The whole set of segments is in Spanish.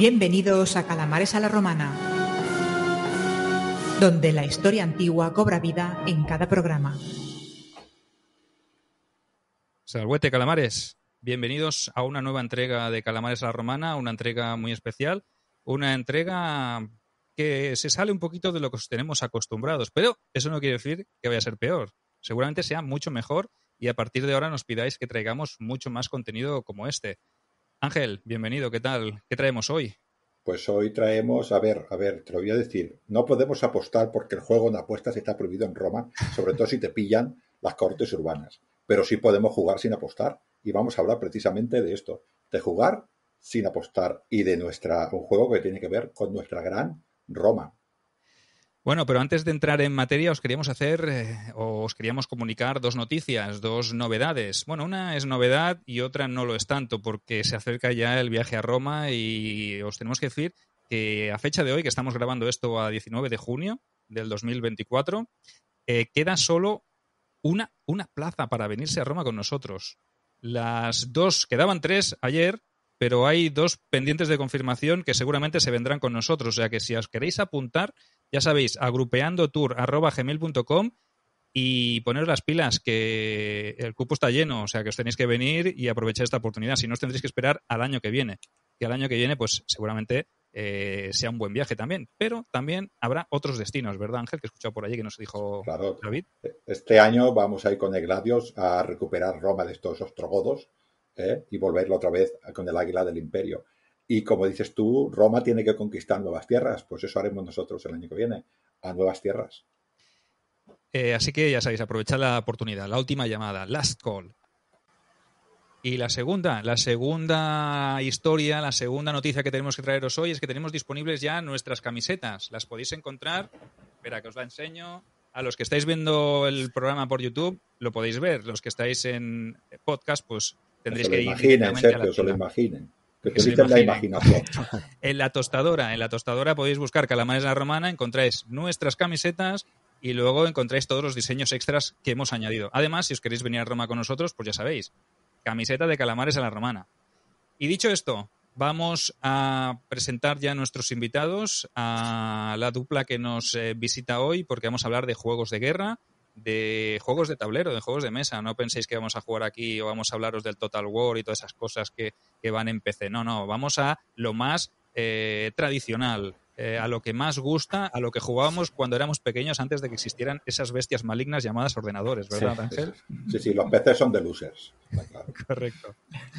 Bienvenidos a Calamares a la Romana, donde la historia antigua cobra vida en cada programa. Salvete Calamares, bienvenidos a una nueva entrega de Calamares a la Romana, una entrega muy especial, una entrega que se sale un poquito de lo que os tenemos acostumbrados, pero eso no quiere decir que vaya a ser peor. Seguramente sea mucho mejor y a partir de ahora nos pidáis que traigamos mucho más contenido como este. Ángel, bienvenido, ¿qué tal? ¿Qué traemos hoy? Pues hoy traemos, a ver, a ver, te lo voy a decir, no podemos apostar porque el juego en apuestas está prohibido en Roma, sobre todo si te pillan las cortes urbanas, pero sí podemos jugar sin apostar y vamos a hablar precisamente de esto, de jugar sin apostar y de nuestra un juego que tiene que ver con nuestra gran Roma. Bueno, pero antes de entrar en materia os queríamos hacer eh, os queríamos comunicar dos noticias, dos novedades. Bueno, una es novedad y otra no lo es tanto porque se acerca ya el viaje a Roma y os tenemos que decir que a fecha de hoy, que estamos grabando esto a 19 de junio del 2024, eh, queda solo una, una plaza para venirse a Roma con nosotros. Las dos, quedaban tres ayer, pero hay dos pendientes de confirmación que seguramente se vendrán con nosotros. O sea que si os queréis apuntar, ya sabéis, agrupeandotour.com y poneros las pilas, que el cupo está lleno, o sea que os tenéis que venir y aprovechar esta oportunidad. Si no, os tendréis que esperar al año que viene. Y al año que viene, pues seguramente eh, sea un buen viaje también. Pero también habrá otros destinos, ¿verdad, Ángel? Que he escuchado por allí que nos dijo claro. David. Este año vamos a ir con el a recuperar Roma de estos ostrogodos ¿eh? y volverlo otra vez con el águila del imperio. Y como dices tú, Roma tiene que conquistar nuevas tierras, pues eso haremos nosotros el año que viene, a nuevas tierras. Eh, así que ya sabéis, aprovechad la oportunidad, la última llamada, last call. Y la segunda, la segunda historia, la segunda noticia que tenemos que traeros hoy es que tenemos disponibles ya nuestras camisetas. Las podéis encontrar, espera que os la enseño. A los que estáis viendo el programa por YouTube, lo podéis ver. Los que estáis en podcast, pues tendréis que ir. Imaginen, Sergio, se lo imaginen. en la tostadora, en la tostadora podéis buscar Calamares la Romana, encontráis nuestras camisetas y luego encontráis todos los diseños extras que hemos añadido. Además, si os queréis venir a Roma con nosotros, pues ya sabéis, camiseta de Calamares a la Romana. Y dicho esto, vamos a presentar ya a nuestros invitados, a la dupla que nos eh, visita hoy, porque vamos a hablar de juegos de guerra de juegos de tablero, de juegos de mesa. No penséis que vamos a jugar aquí o vamos a hablaros del Total War y todas esas cosas que, van en PC. No, no, vamos a lo más eh, tradicional, eh, a lo que más gusta, a lo que jugábamos cuando éramos pequeños antes de que existieran esas bestias malignas llamadas ordenadores, ¿verdad, Ángel? Sí, sí, los PCs son de losers. Correcto.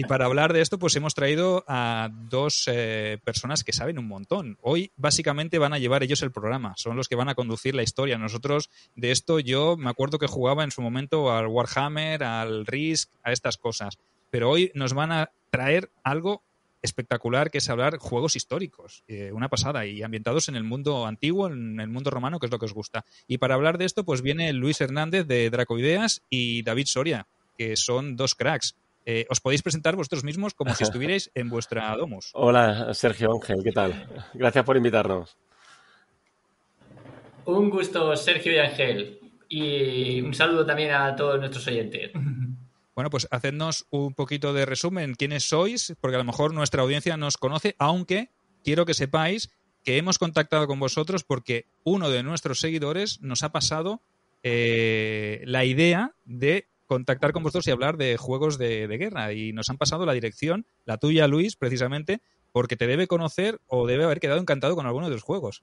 Y para hablar de esto, pues hemos traído a dos eh, personas que saben un montón. Hoy básicamente van a llevar ellos el programa, son los que van a conducir la historia. Nosotros de esto yo me acuerdo que jugaba en su momento al Warhammer, al Risk, a estas cosas. Pero hoy nos van a traer algo espectacular que es hablar juegos históricos, eh, una pasada, y ambientados en el mundo antiguo, en el mundo romano, que es lo que os gusta. Y para hablar de esto, pues viene Luis Hernández de Dracoideas y David Soria, que son dos cracks. Eh, os podéis presentar vosotros mismos como si estuvierais en vuestra Domus. Hola, Sergio Ángel, ¿qué tal? Gracias por invitarnos. Un gusto, Sergio y Ángel. Y un saludo también a todos nuestros oyentes. Bueno, pues hacednos un poquito de resumen. ¿Quiénes sois? Porque a lo mejor nuestra audiencia nos conoce, aunque quiero que sepáis que hemos contactado con vosotros porque uno de nuestros seguidores nos ha pasado eh, la idea de contactar con vosotros y hablar de juegos de, guerra. Y nos han pasado la dirección, la tuya, Luis, precisamente, porque te debe conocer o debe haber quedado encantado con alguno de los juegos.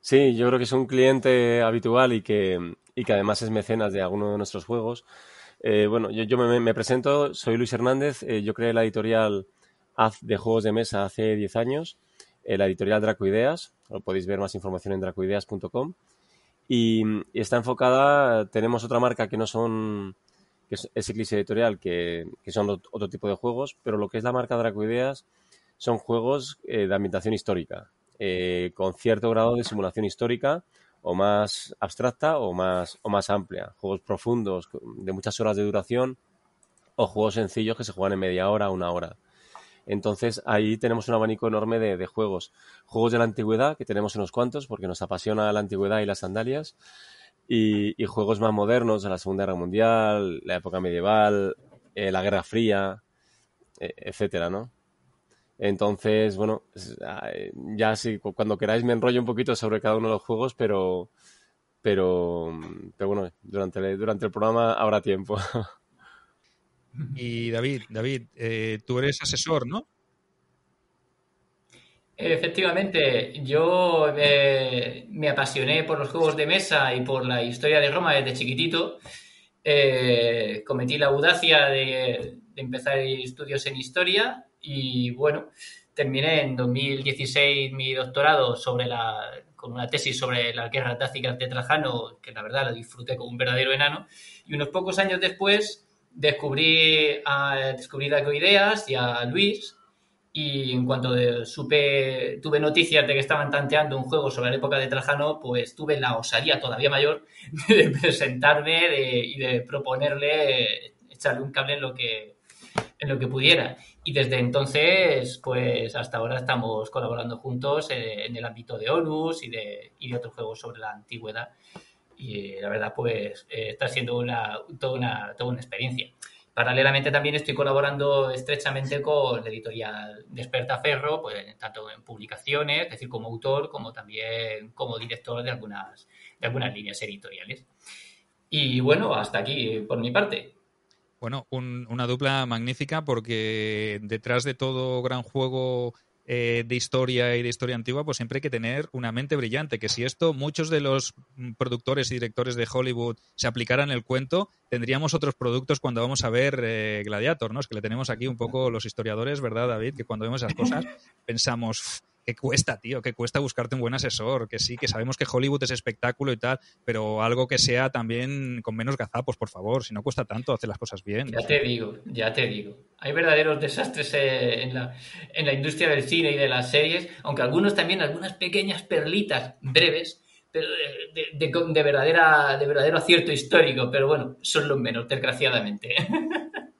Sí, yo creo que es un cliente habitual y que, que además es mecenas de alguno de nuestros juegos. Eh, bueno, yo, me, presento, soy Luis Hernández, eh, yo creé la editorial de juegos de mesa hace 10 años, eh, la editorial Dracoideas, lo podéis ver más información en dracoideas.com y, está enfocada, tenemos otra marca que no son que es, Eclipse Editorial, que, son otro tipo de juegos, pero lo que es la marca Dracoideas son juegos eh, de ambientación histórica, eh, con cierto grado de simulación histórica o más abstracta o más, o más amplia. Juegos profundos, de muchas horas de duración, o juegos sencillos que se juegan en media hora, una hora. Entonces ahí tenemos un abanico enorme de, de, juegos. Juegos de la antigüedad, que tenemos unos cuantos, porque nos apasiona la antigüedad y las sandalias y, juegos más modernos, de la Segunda Guerra Mundial, la época medieval, eh, la Guerra Fría, e, etcétera, ¿no? Entonces, bueno, ya si cuando queráis me enrollo un poquito sobre cada uno de los juegos, pero pero, bueno, durante el, durante el programa habrá tiempo. Y David, David, eh, tú eres asesor, ¿no? Efectivamente, yo me apasioné por los juegos de mesa y por la historia de Roma desde chiquitito. Eh, cometí la audacia de, empezar estudios en historia y bueno, terminé en 2016 mi doctorado sobre la, con una tesis sobre la guerra táctica de Trajano, que la verdad la disfruté como un verdadero enano. Y unos pocos años después descubrí a, descubrí a Ideas y a Luis y en cuanto supe, tuve noticias de que estaban tanteando un juego sobre la época de Trajano, pues tuve la osadía todavía mayor de presentarme de, y de proponerle echarle un cable en lo que, en lo que pudiera. Y desde entonces, pues hasta ahora estamos colaborando juntos eh, en el ámbito de onus y de, y de otros juegos sobre la antigüedad. Y la verdad, pues eh, está siendo una, toda, una, toda una experiencia. Paralelamente también estoy colaborando estrechamente con la editorial Ferro, pues, tanto en publicaciones, es decir, como autor, como también como director de algunas, de algunas líneas editoriales. Y bueno, hasta aquí por mi parte. Bueno, una dupla magnífica porque detrás de todo gran juego eh, de historia y de historia antigua, pues siempre hay que tener una mente brillante, que si esto muchos de los productores y directores de Hollywood se aplicaran el cuento, tendríamos otros productos cuando vamos a ver eh, Gladiator, ¿no? Es que le tenemos aquí un poco los historiadores, ¿verdad, David? Que cuando vemos esas cosas pensamos que cuesta, tío, que cuesta buscarte un buen asesor, que sí, que sabemos que Hollywood es espectáculo y tal, pero algo que sea también con menos gazapos, por favor, si no cuesta tanto hacer las cosas bien. Ya te digo, ya te digo. Hay verdaderos desastres eh, en, la, en la industria del cine y de las series, aunque algunos también, algunas pequeñas perlitas breves, pero de, verdadera, de verdadero acierto histórico, pero bueno, son los menos, desgraciadamente.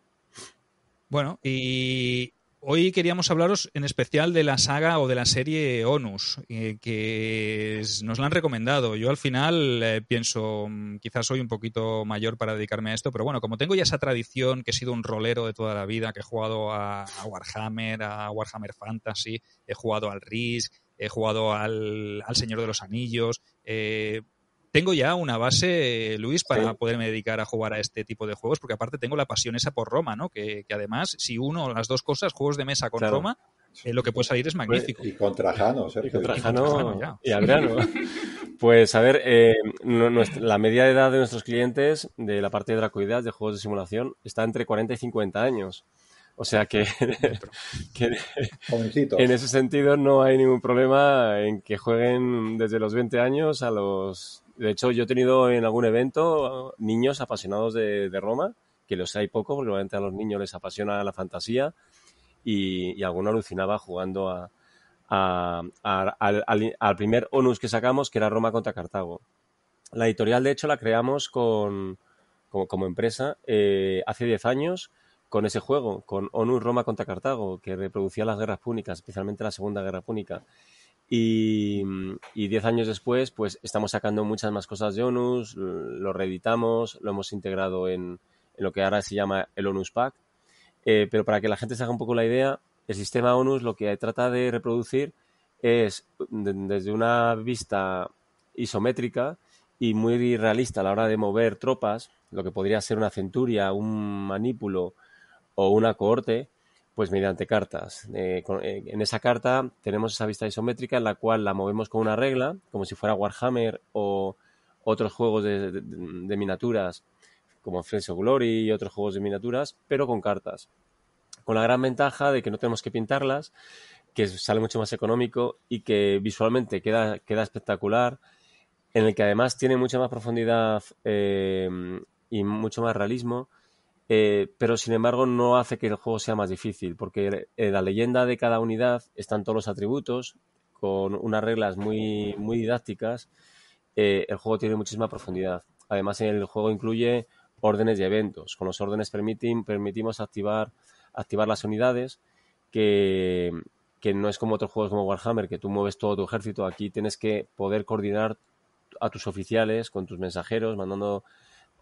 Bueno, y Hoy queríamos hablaros en especial de la saga o de la serie Onus, eh, que nos la han recomendado. Yo al final eh, pienso, mm, quizás soy un poquito mayor para dedicarme a esto, pero bueno, como tengo ya esa tradición, que he sido un rolero de toda la vida, que he jugado a, Warhammer, a Warhammer Fantasy, he jugado al Risk, he jugado al, al Señor de los Anillos, eh, tengo ya una base, Luis, para poderme dedicar a jugar a este tipo de juegos, porque aparte tengo la pasión esa por Roma, ¿no? Que, además, si uno, o las dos cosas, juegos de mesa con Roma, eh, lo que puede salir es magnífico. Y con Trajano, Sergio. Y y, Adriano. Pues a ver, eh, la media de edad de nuestros clientes de la parte de Dracoideas de juegos de simulación está entre 40 y 50 años. O sea que, que en ese sentido no hay ningún problema en que jueguen desde los 20 años a los de hecho, yo he tenido en algún evento niños apasionados de, Roma, que los hay poco, porque obviamente a los niños les apasiona la fantasía, y, alguno alucinaba jugando al, primer onus que sacamos, que era Roma contra Cartago. La editorial, de hecho, la creamos con, como, empresa eh, hace 10 años con ese juego, con Onus Roma contra Cartago, que reproducía las guerras púnicas, especialmente la Segunda Guerra Púnica. Mm, y, diez años después, pues estamos sacando muchas más cosas de Onus, lo reeditamos, lo hemos integrado en, lo que ahora se llama el Onus Pack. Eh, pero para que la gente se haga un poco la idea, el sistema Onus lo que trata de reproducir es desde una vista isométrica y muy realista a la hora de mover tropas, lo que podría ser una centuria, un manípulo o una cohorte, pues mediante cartas. Eh, eh, en esa carta tenemos esa vista isométrica en la cual la movemos con una regla, como si fuera Warhammer o otros juegos de, miniaturas, como Friends of Glory y otros juegos de miniaturas, pero con cartas. Con la gran ventaja de que no tenemos que pintarlas, que sale mucho más económico y que visualmente queda, queda espectacular, en el que además tiene mucha más profundidad eh, y mucho más realismo eh, pero sin embargo no hace que el juego sea más difícil, porque en eh, la leyenda de cada unidad están todos los atributos, con unas reglas muy, muy didácticas, eh, el juego tiene muchísima profundidad. Además, el juego incluye órdenes y eventos. Con los órdenes permitimos activar, activar las unidades, que, que no es como otros juegos como Warhammer, que tú mueves todo tu ejército. Aquí tienes que poder coordinar a tus oficiales con tus mensajeros, mandando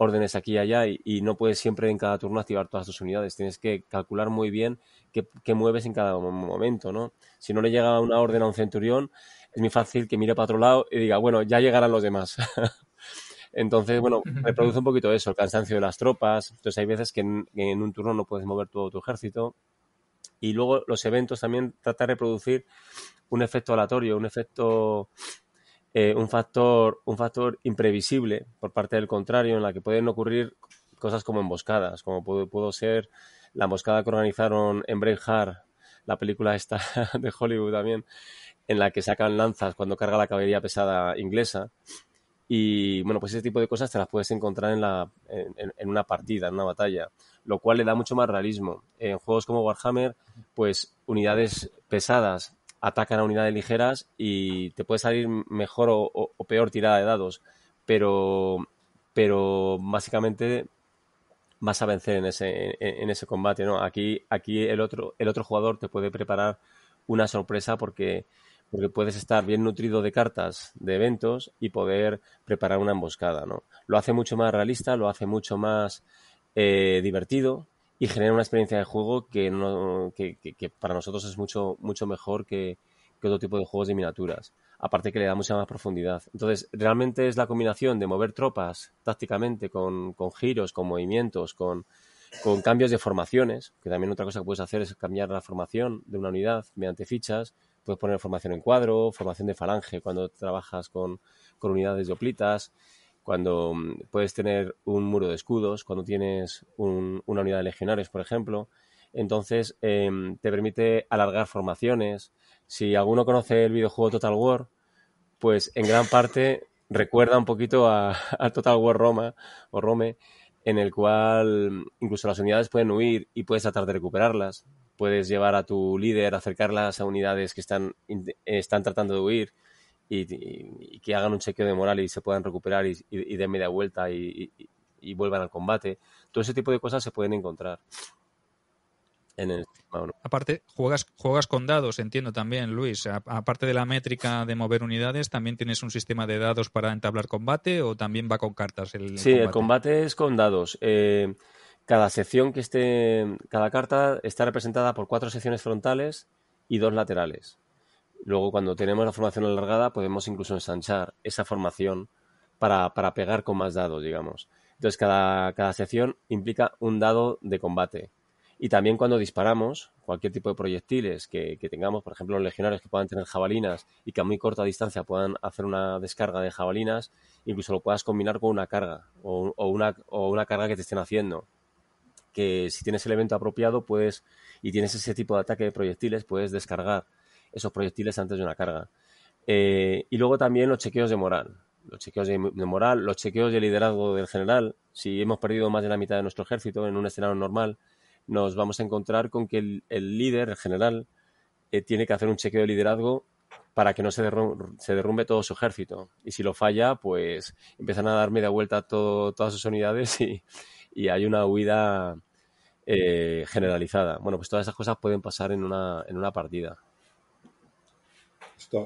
órdenes aquí y allá y, no puedes siempre en cada turno activar todas tus unidades. Tienes que calcular muy bien qué, mueves en cada momento, ¿no? Si no le llega una orden a un centurión, es muy fácil que mire para otro lado y diga, bueno, ya llegarán los demás. Entonces, bueno, reproduce un poquito eso, el cansancio de las tropas. Entonces hay veces que en, en un turno no puedes mover todo tu ejército. Y luego los eventos también trata de reproducir un efecto aleatorio, un efecto eh, un, factor, un factor imprevisible por parte del contrario, en la que pueden ocurrir cosas como emboscadas, como pudo, ser la emboscada que organizaron en Braveheart, la película esta de Hollywood también, en la que sacan lanzas cuando carga la caballería pesada inglesa. Y bueno, pues ese tipo de cosas te las puedes encontrar en, la, en, una partida, en una batalla, lo cual le da mucho más realismo. En juegos como Warhammer, pues unidades pesadas atacan a unidades ligeras y te puede salir mejor o, peor tirada de dados, pero, pero básicamente vas a vencer en ese, ese combate, ¿no? Aquí, aquí el otro, el otro jugador te puede preparar una sorpresa porque, porque puedes estar bien nutrido de cartas, de eventos y poder preparar una emboscada, ¿no? Lo hace mucho más realista, lo hace mucho más eh, divertido y genera una experiencia de juego que, no, que, para nosotros es mucho, mucho mejor que, otro tipo de juegos de miniaturas. Aparte que le da mucha más profundidad. Entonces, realmente es la combinación de mover tropas tácticamente con, giros, con movimientos, con, cambios de formaciones, que también otra cosa que puedes hacer es cambiar la formación de una unidad mediante fichas, puedes poner formación en cuadro, formación de falange cuando trabajas con, con unidades de oplitas, cuando mm, puedes tener un muro de escudos, cuando tienes una unidad de legionarios, por ejemplo. Entonces em, te permite alargar formaciones. Si alguno conoce el videojuego Total War, pues en gran parte recuerda un poquito a, Total War Roma o Rome, en el cual mm, incluso las unidades pueden huir y puedes tratar de recuperarlas. Puedes llevar a tu líder, acercarlas a unidades que están tratando de huir y, que hagan un chequeo de moral y se puedan recuperar y, y den media vuelta y, vuelvan al combate. Todo ese tipo de cosas se pueden encontrar. En el, Aparte, juegas, juegas con dados, entiendo también, Luis. aparte de la métrica de mover unidades, ¿también tienes un sistema de dados para entablar combate o también va con cartas? sí, el combate es con dados. Eh, cada sección que esté, cada carta está representada por cuatro secciones frontales y dos laterales. Luego, cuando tenemos la formación alargada, podemos incluso ensanchar esa formación para, pegar con más dados, digamos. Entonces, cada, cada sección implica un dado de combate. Y también cuando disparamos, cualquier tipo de proyectiles que, tengamos, por ejemplo, los legionarios que puedan tener jabalinas y que a muy corta distancia puedan hacer una descarga de jabalinas, incluso lo puedas combinar con una carga o, una, o una, carga que te estén haciendo. Que si tienes el evento apropiado puedes y tienes ese tipo de ataque de proyectiles, puedes descargar esos proyectiles antes de una carga. Eh, y luego también los chequeos de moral. Los chequeos de, moral, los chequeos de liderazgo del general. Si hemos perdido más de la mitad de nuestro ejército en un escenario normal, nos vamos a encontrar con que el, líder, el general, eh, tiene que hacer un chequeo de liderazgo para que no se derrumbe, todo su ejército. Y si lo falla, pues empiezan a dar media vuelta todas sus unidades y, hay una huida eh, generalizada. Bueno, pues todas esas cosas pueden pasar en una, en una partida.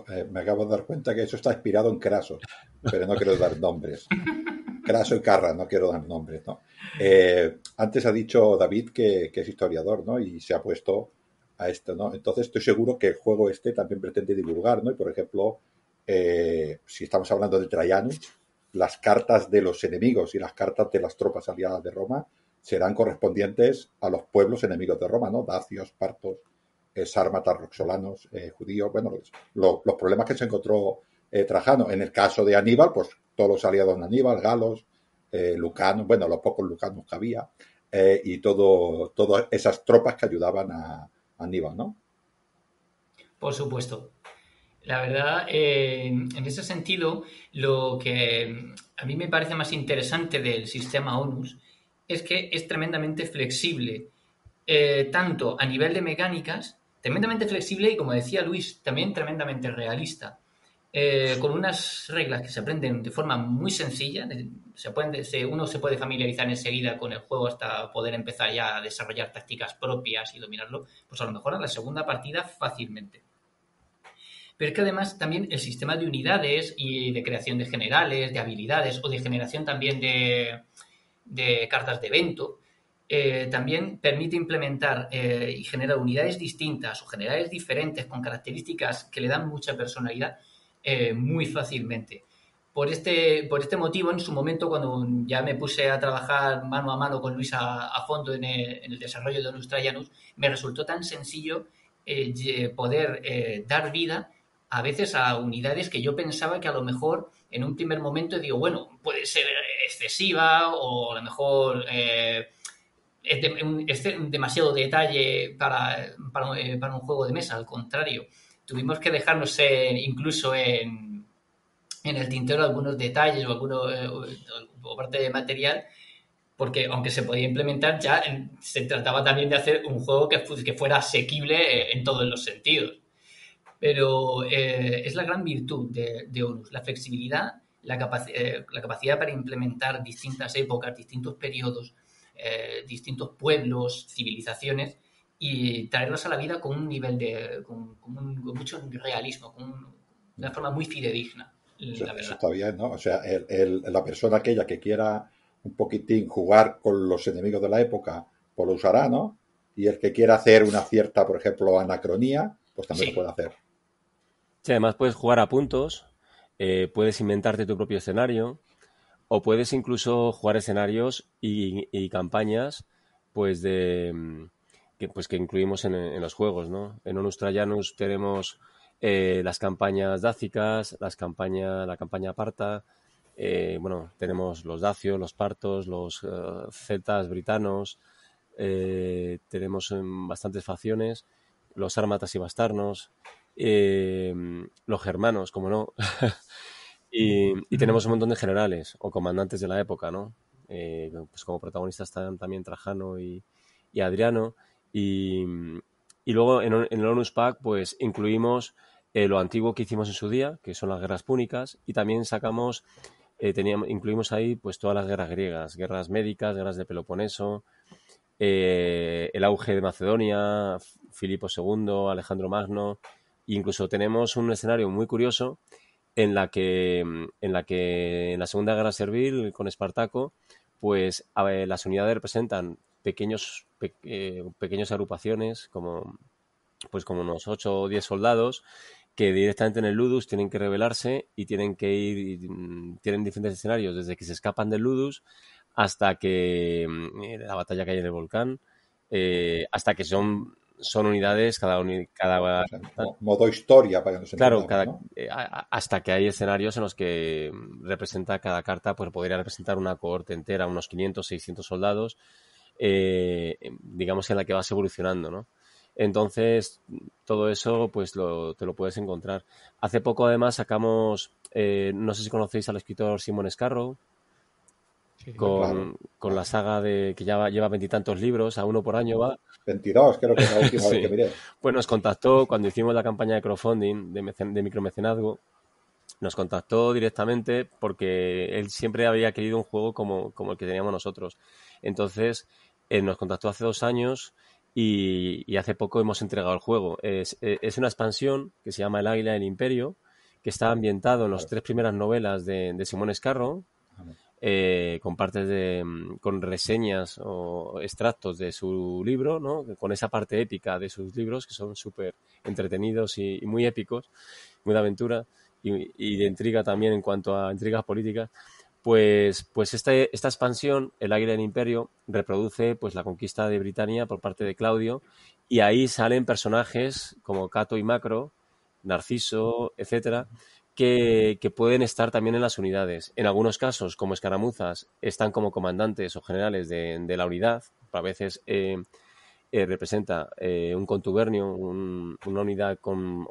Eh, me acabo de dar cuenta que eso está inspirado en Craso, pero no quiero dar nombres. Craso y Carra, no quiero dar nombres, eh, antes ha dicho David que, es historiador, ¿no? Y se ha puesto a esto, ¿no? Entonces estoy seguro que el juego este también pretende divulgar, ¿no? Y por ejemplo, eh, si estamos hablando de Trajano, las cartas de los enemigos y las cartas de las tropas aliadas de Roma serán correspondientes a los pueblos enemigos de Roma, ¿no? Dacios, partos, es roxolanos, eh, judíos, bueno, los, problemas que se encontró eh, Trajano. En el caso de Aníbal, pues todos los aliados de Aníbal, galos, eh, lucanos, bueno, los pocos lucanos que había, y todo, todas esas tropas que ayudaban a, Aníbal, ¿no? Por supuesto. La verdad, en ese sentido, lo que a mí me parece más interesante del sistema ONUS es que es tremendamente flexible, tanto a nivel de mecánicas tremendamente flexible y, como decía Luis, también tremendamente realista. Eh, con unas reglas que se aprenden de forma muy sencilla. Se uno se puede familiarizar enseguida con el juego hasta poder empezar ya a desarrollar tácticas propias y dominarlo, pues a lo mejor a la segunda partida fácilmente. Pero es que además también el sistema de unidades y de creación de generales, de habilidades o de generación también de cartas de evento, eh, también permite implementar eh, y generar unidades distintas o generales diferentes con características que le dan mucha personalidad eh, muy fácilmente. Por este, por este motivo, en su momento, cuando ya me puse a trabajar mano a mano con Luisa a, fondo en el, desarrollo de Onus me resultó tan sencillo poder dar vida a veces a unidades que yo pensaba que a lo mejor en un primer momento digo, bueno, puede ser excesiva o a lo mejor es, demasiado detalle para, eh, para, un juego de mesa, al contrario. Tuvimos que dejarnos en, incluso en, en, el tintero algunos detalles o, alguno, eh, o, parte de material, porque aunque se podía implementar, ya se trataba también de hacer un juego que, que fuera asequible eh, en todos los sentidos. Pero es la gran virtud de, de Horus, la flexibilidad, la, la capacidad para implementar distintas épocas, distintos periodos, eh, distintos pueblos, civilizaciones, y traerlos a la vida con un nivel de. con, mucho realismo, con una forma muy fidedigna. la está bien, ¿no? O sea, la persona aquella que quiera un poquitín jugar con los enemigos de la época, pues lo usará, ¿no? Y el que quiera hacer una cierta, por ejemplo, anacronía, pues también lo puede hacer. Sí, además puedes jugar a puntos, eh, puedes inventarte tu propio escenario. O puedes incluso jugar escenarios y, campañas, pues de mm, que, pues que incluimos en, los juegos, ¿no? En Onus Trajanus tenemos eh, las campañas dácicas, las campaña, la campaña parta, eh, bueno, tenemos los dacios, los partos, los zetas eh, celtas britanos, tenemos em, bastantes facciones, los ármatas y bastarnos, mm, los germanos, como no. Y, tenemos un montón de generales o comandantes de la época, ¿no? Eh, pues como protagonistas están también Trajano y, Adriano. Y, luego en, el Onus Pack, pues incluimos eh, lo antiguo que hicimos en su día, que son las guerras púnicas, y también sacamos, eh, teníamos, incluimos ahí pues todas las guerras griegas, guerras médicas, guerras de Peloponeso, el auge de Macedonia, Filipo II, Alejandro Magno, incluso tenemos un escenario muy curioso en la que mm, en la que en la Segunda Guerra Servil con Espartaco, pues las unidades representan pequeños eh, pequeñas agrupaciones como pues como unos 8 o 10 soldados que directamente en el Ludus tienen que rebelarse y tienen que ir mm, tienen diferentes escenarios desde que se escapan del Ludus hasta que mm, eh, la batalla que hay en el volcán eh, hasta que son son unidades, cada Cada, modo historia, para eh, hasta que hay escenarios en los que mm, representa cada carta, pues podría representar una cohorte entera, unos 500, 600 soldados, eh, em, digamos en la que vas evolucionando, ¿no? Entonces, todo eso, pues lo, te lo puedes encontrar. Hace poco, además, sacamos, eh, no sé si conocéis al escritor Simon Scarrow con, la saga de que ya lleva veintitantos libros, a uno por año va. 22, creo que es la que mire Pues nos contactó cuando hicimos la campaña de crowdfunding de, micromecenazgo. Nos contactó directamente porque él siempre había querido un juego como, el que teníamos nosotros. Entonces, él eh, nos contactó hace dos años y, hace poco hemos entregado el juego. E, es, una expansión que se llama El Águila del Imperio, que está ambientado en las tres primeras novelas de, Simón Escarro. Eh, con partes de, mm, con reseñas o extractos de su libro, Con esa parte épica de sus libros que son súper entretenidos y, muy épicos, muy de aventura y, de intriga también en cuanto a intrigas políticas. Pues, pues este, esta, expansión, el Águila del Imperio, reproduce pues la conquista de Britania por parte de Claudio y ahí salen personajes como Cato y Macro, Narciso, etcétera, que, pueden estar también en las unidades. En algunos casos, como escaramuzas, están como comandantes o generales de, la unidad. A veces eh, eh, representa eh, un contubernio, una unidad con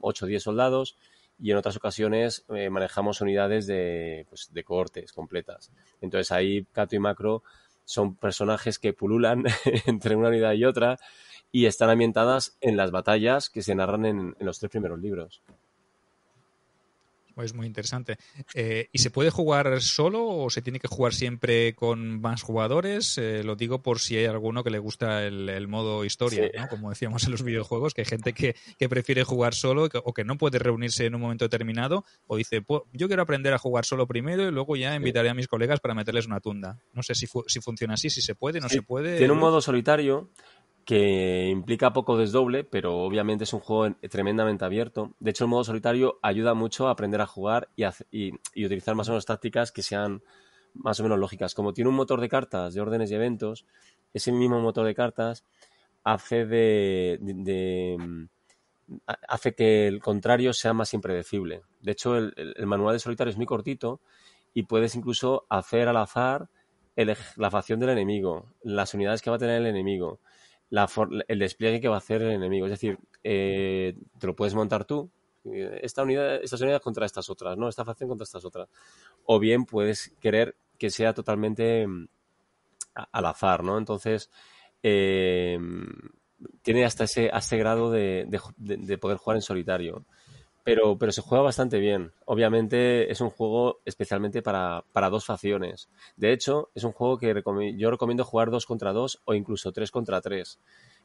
8 o 10 soldados. Y en otras ocasiones manejamos unidades de, pues, cohortes completas. Entonces ahí Cato y Macro son personajes que pululan entre una unidad y otra y están ambientadas en las batallas que se narran en los tres primeros libros. Es muy interesante. Eh, ¿Y se puede jugar solo o se tiene que jugar siempre con más jugadores? Eh, lo digo por si hay alguno que le gusta el, modo historia, ¿no? como decíamos en los videojuegos, que hay gente que, prefiere jugar solo o que no puede reunirse en un momento determinado o dice, pues, yo quiero aprender a jugar solo primero y luego ya invitaré a mis colegas para meterles una tunda. No sé si, si funciona así, si se puede, no se puede. Tiene un modo solitario que implica poco desdoble, pero obviamente es un juego tremendamente abierto. De hecho, el modo solitario ayuda mucho a aprender a jugar y, y, utilizar más o menos tácticas que sean más o menos lógicas. Como tiene un motor de cartas, de órdenes y eventos, ese mismo motor de cartas hace mm, que el contrario sea más impredecible. De hecho, el, manual de solitario es muy cortito y puedes incluso hacer al azar la facción del enemigo, las unidades que va a tener el enemigo, el despliegue que va a hacer el enemigo. Es decir, eh, te lo puedes montar tú, esta unidad, estas unidades contra estas otras, ¿no? Esta facción contra estas otras. O bien puedes querer que sea totalmente mm, al azar, ¿no? Entonces, eh, tiene hasta ese, hasta ese grado de, poder jugar en solitario pero, pero se juega bastante bien. Obviamente es un juego especialmente para, dos facciones. De hecho, es un juego que yo recomiendo jugar dos contra dos o incluso tres contra tres.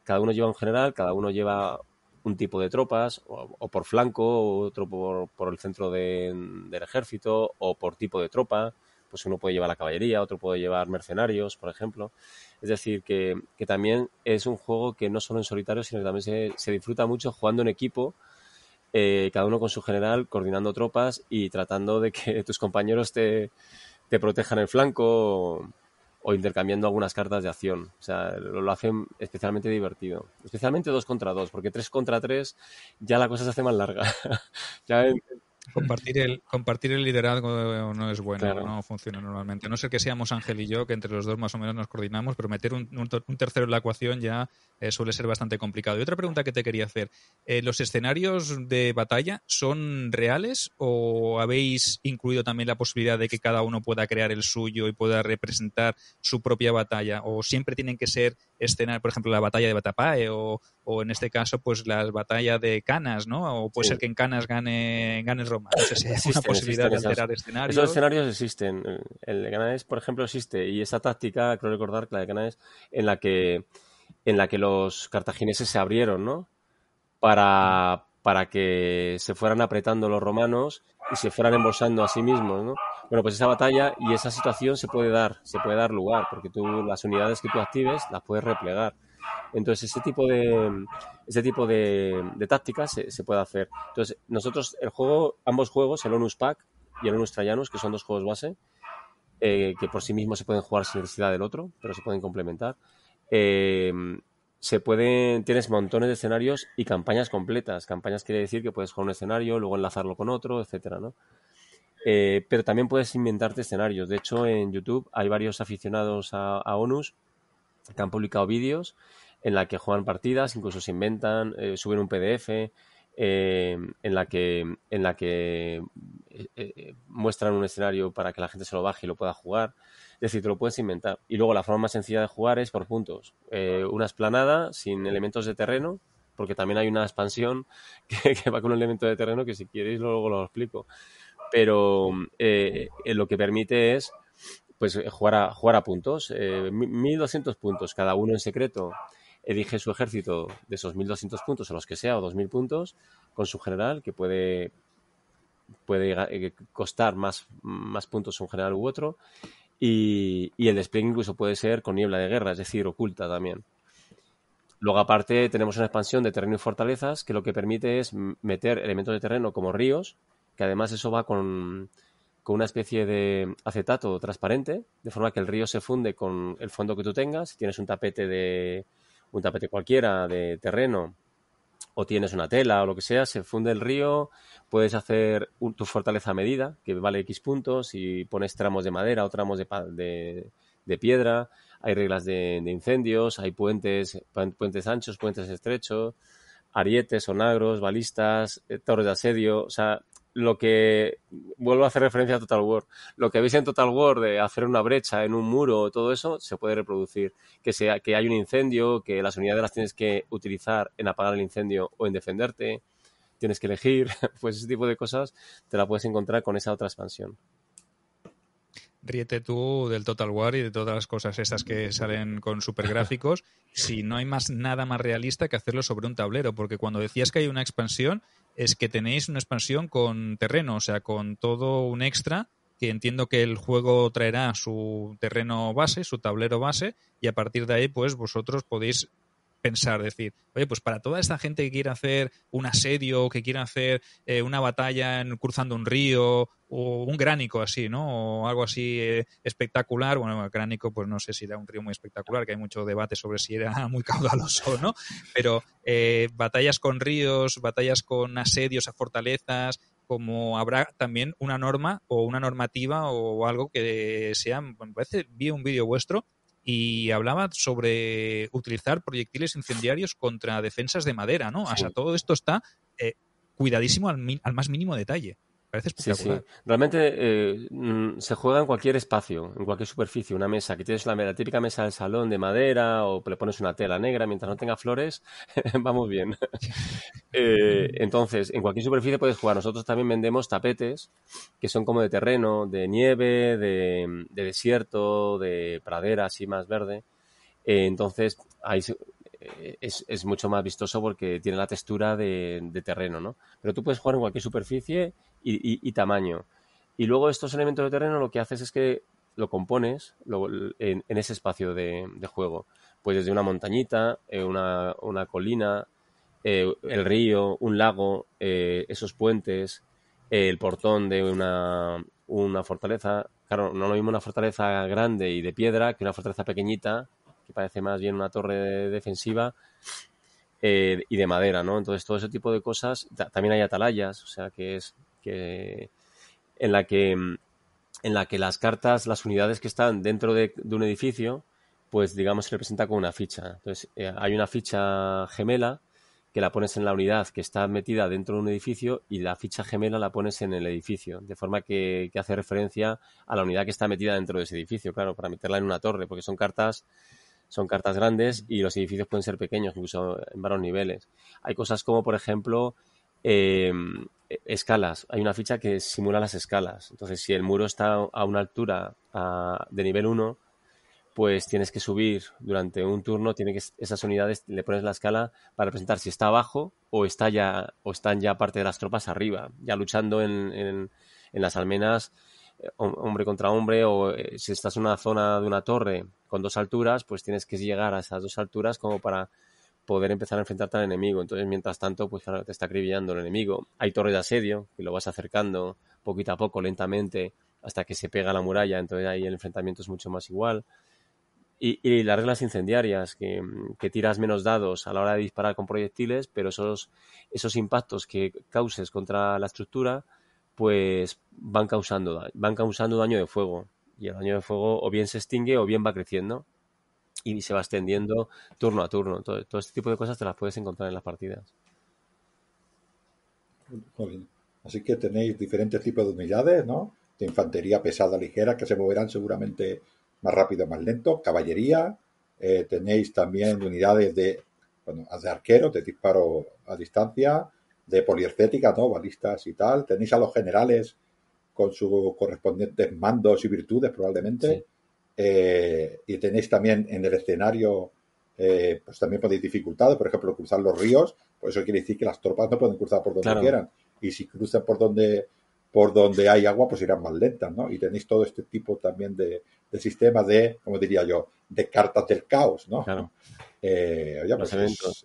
Cada uno lleva un general, cada uno lleva un tipo de tropas, o, por flanco, otro por, el centro del ejército, o por tipo de tropa. Pues uno puede llevar la caballería, otro puede llevar mercenarios, por ejemplo. Es decir, que, también es un juego que no solo en solitario, sino que también se disfruta mucho jugando en equipo eh, cada uno con su general, coordinando tropas y tratando de que tus compañeros te, protejan el flanco o, intercambiando algunas cartas de acción. O sea, lo, lo hacen especialmente divertido. Especialmente dos contra dos, porque tres contra tres ya la cosa se hace más larga. ya en, Compartir el, compartir el liderazgo no es bueno, no funciona normalmente. no sé que seamos Ángel y yo, que entre los dos más o menos nos coordinamos, pero meter un, tercero en la ecuación ya eh, suele ser bastante complicado. Y otra pregunta que te quería hacer, eh, ¿los escenarios de batalla son reales o habéis incluido también la posibilidad de que cada uno pueda crear el suyo y pueda representar su propia batalla? ¿O siempre tienen que ser escena, por ejemplo, la batalla de Batapae o, en este caso, pues la batalla de Canas, ¿no? O puede ser que en Canas gane, gane Roma. No posibilidad de escenarios. Esos escenarios existen. El de Canas, por ejemplo, existe. Y esa táctica, creo recordar que la de Canas, en la que, en la que los cartagineses se abrieron, ¿no? Para, para que se fueran apretando los romanos y se fueran embolsando a sí mismos, ¿no? Bueno, pues esa batalla y esa situación se puede dar, se puede dar lugar, porque tú las unidades que tú actives las puedes replegar. Entonces, ese tipo de, ese tipo de, tácticas se, puede hacer. Entonces, nosotros, el juego, ambos juegos, el Onus Pack y el Onus Trayanus, que son dos juegos base, eh, que por sí mismos se pueden jugar sin necesidad del otro, pero se pueden complementar. Eh, se pueden, tienes montones de escenarios y campañas completas. Campañas quiere decir que puedes jugar un escenario, luego enlazarlo con otro, etcétera, ¿no? Eh, pero también puedes inventarte escenarios. De hecho, en YouTube hay varios aficionados a, Onus que han publicado vídeos en la que juegan partidas, incluso se inventan, eh, suben un PDF, eh, en la que, en la que muestran un escenario para que la gente se lo baje y lo pueda jugar. Es decir, te lo puedes inventar. Y luego la forma más sencilla de jugar es por puntos. Eh, una esplanada sin elementos de terreno, porque también hay una expansión que, va con un elemento de terreno que si queréis luego lo explico. Pero eh, eh, lo que permite es pues jugar a, jugar puntos. 1.200 puntos, cada uno en secreto elige su ejército de esos 1.200 puntos, o los que sea, o 2.000 puntos, con su general, que puede puede costar más, más puntos un general u otro y, el despliegue incluso puede ser con niebla de guerra, es decir, oculta también. Luego, aparte, tenemos una expansión de terreno y fortalezas que lo que permite es meter elementos de terreno como ríos, que además eso va con, con una especie de acetato transparente, de forma que el río se funde con el fondo que tú tengas. Si tienes un tapete de un tapete cualquiera de terreno o tienes una tela o lo que sea, se funde el río, puedes hacer tu fortaleza a medida, que vale X puntos, y pones tramos de madera o tramos de, de, piedra, hay reglas de, incendios, hay puentes, puentes anchos, puentes estrechos, arietes, onagros, balistas, eh, torres de asedio, o sea, lo que vuelvo a hacer referencia a Total War, lo que veis en Total War de hacer una brecha en un muro, o todo eso se puede reproducir, que sea que hay un incendio, que las unidades las tienes que utilizar en apagar el incendio o en defenderte, tienes que elegir, pues ese tipo de cosas te la puedes encontrar con esa otra expansión ríete tú del Total War y de todas las cosas estas que salen con supergráficos, si no hay más nada más realista que hacerlo sobre un tablero, porque cuando decías que hay una expansión, es que tenéis una expansión con terreno, o sea, con todo un extra que entiendo que el juego traerá su terreno base, su tablero base, y a partir de ahí, pues vosotros podéis pensar, decir, oye, pues para toda esta gente que quiere hacer un asedio, que quiere hacer eh, una batalla en, cruzando un río o un gránico así, ¿no? O algo así eh, espectacular. Bueno, el gránico, pues no sé si era un río muy espectacular, que hay mucho debate sobre si era muy caudaloso no, pero eh, batallas con ríos, batallas con asedios a fortalezas, como habrá también una norma o una normativa o algo que sea, me parece, vi un vídeo vuestro y hablaba sobre utilizar proyectiles incendiarios contra defensas de madera, ¿no? O sea, todo esto está eh, cuidadísimo al, más mínimo detalle. Sí, Realmente eh, mm, se juega en cualquier espacio, en cualquier superficie, una mesa, que tienes la, típica mesa del salón de madera o le pones una tela negra, mientras no tenga flores, vamos bien. Eh, entonces, en cualquier superficie puedes jugar. Nosotros también vendemos tapetes que son como de terreno, de nieve, de, desierto, de pradera, así más verde. Eh, entonces, ahí es, mucho más vistoso porque tiene la textura de, de, terreno, ¿no? Pero tú puedes jugar en cualquier superficie y, tamaño. Y luego estos elementos de terreno lo que haces es que lo compones en, ese espacio de, juego. Pues desde una montañita, eh, una, colina, eh, el río, un lago, eh, esos puentes, el portón de una, fortaleza. Claro, no lo mismo una fortaleza grande y de piedra que una fortaleza pequeñita, que parece más bien una torre defensiva y de madera, ¿no? Entonces, todo ese tipo de cosas. también hay atalayas, o sea, que es que, en, la que, mm, en la que las cartas, las unidades que están dentro de, un edificio, pues digamos se representa con una ficha. Entonces eh, hay una ficha gemela que la pones en la unidad que está metida dentro de un edificio y la ficha gemela la pones en el edificio, de forma que, que, hace referencia a la unidad que está metida dentro de ese edificio, claro, para meterla en una torre, porque son cartas son cartas grandes y los edificios pueden ser pequeños, incluso en varios niveles. Hay cosas como, por ejemplo, Em, escalas. Hay una ficha que simula las escalas. Entonces, si el muro está a una altura de nivel 1, pues tienes que subir durante un turno, tiene que esas unidades le pones la escala para representar si está abajo o está ya o están ya parte de las tropas arriba, ya luchando en, en, las almenas eh, hombre contra hombre o eh, si estás en una zona de una torre con dos alturas, pues tienes que llegar a esas dos alturas como para poder empezar a enfrentarte al enemigo. Entonces, mientras tanto, pues claro, te está acribillando el enemigo. Hay torres de asedio, que lo vas acercando poquito a poco, lentamente, hasta que se pega la muralla. Entonces ahí el enfrentamiento es mucho más igual. Y, las reglas incendiarias, que, que, tiras menos dados a la hora de disparar con proyectiles, pero esos, esos impactos que causes contra la estructura, pues van causando, van causando daño de fuego. Y el daño de fuego o bien se extingue o bien va creciendo y se va extendiendo turno a turno. Todo, este tipo de cosas te las puedes encontrar en las partidas. Muy Así que tenéis diferentes tipos de unidades, ¿no? De infantería pesada, ligera, que se moverán seguramente más rápido, más lento. Caballería. Eh, tenéis también unidades de, bueno, de arqueros, de disparo a distancia, de poliestética, ¿no? Balistas y tal. Tenéis a los generales con sus correspondientes mandos y virtudes, probablemente. Sí eh, y tenéis también en el escenario, eh, pues también podéis dificultades, por ejemplo, cruzar los ríos, pues eso quiere decir que las tropas no pueden cruzar por donde quieran. Y si cruzan por donde, por donde hay agua, pues irán más lentas, ¿no? Y tenéis todo este tipo también de, de de, como diría yo, de cartas del caos, ¿no? Eh, pues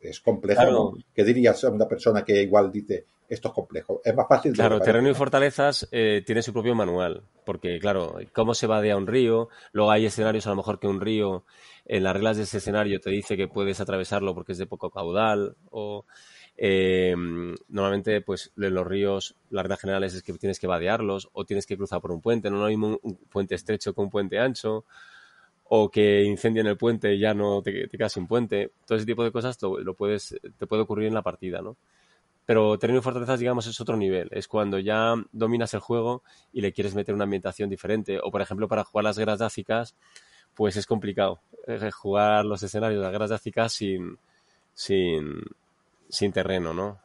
es, complejo, ¿Qué dirías a una persona que igual dice, esto es complejo Es más fácil. Claro, Terreno y Fortalezas eh, tiene su propio manual, porque claro, cómo se a un río, luego hay escenarios a lo mejor que un río, en las reglas de ese escenario te dice que puedes atravesarlo porque es de poco caudal, o em, normalmente pues en los ríos las reglas generales es que tienes que vadearlos o tienes que cruzar por un puente, no, hay un, puente estrecho con un puente ancho o que incendien el puente y ya no te, te quedas sin puente. Todo ese tipo de cosas lo puedes, te puede ocurrir en la partida, ¿no? Pero terreno y fortalezas, digamos, es otro nivel. Es cuando ya dominas el juego y le quieres meter una ambientación diferente. O, por ejemplo, para jugar las guerras dáficas pues es complicado eh, jugar los escenarios, de las guerras dáficas sin, sin, sin terreno, ¿no?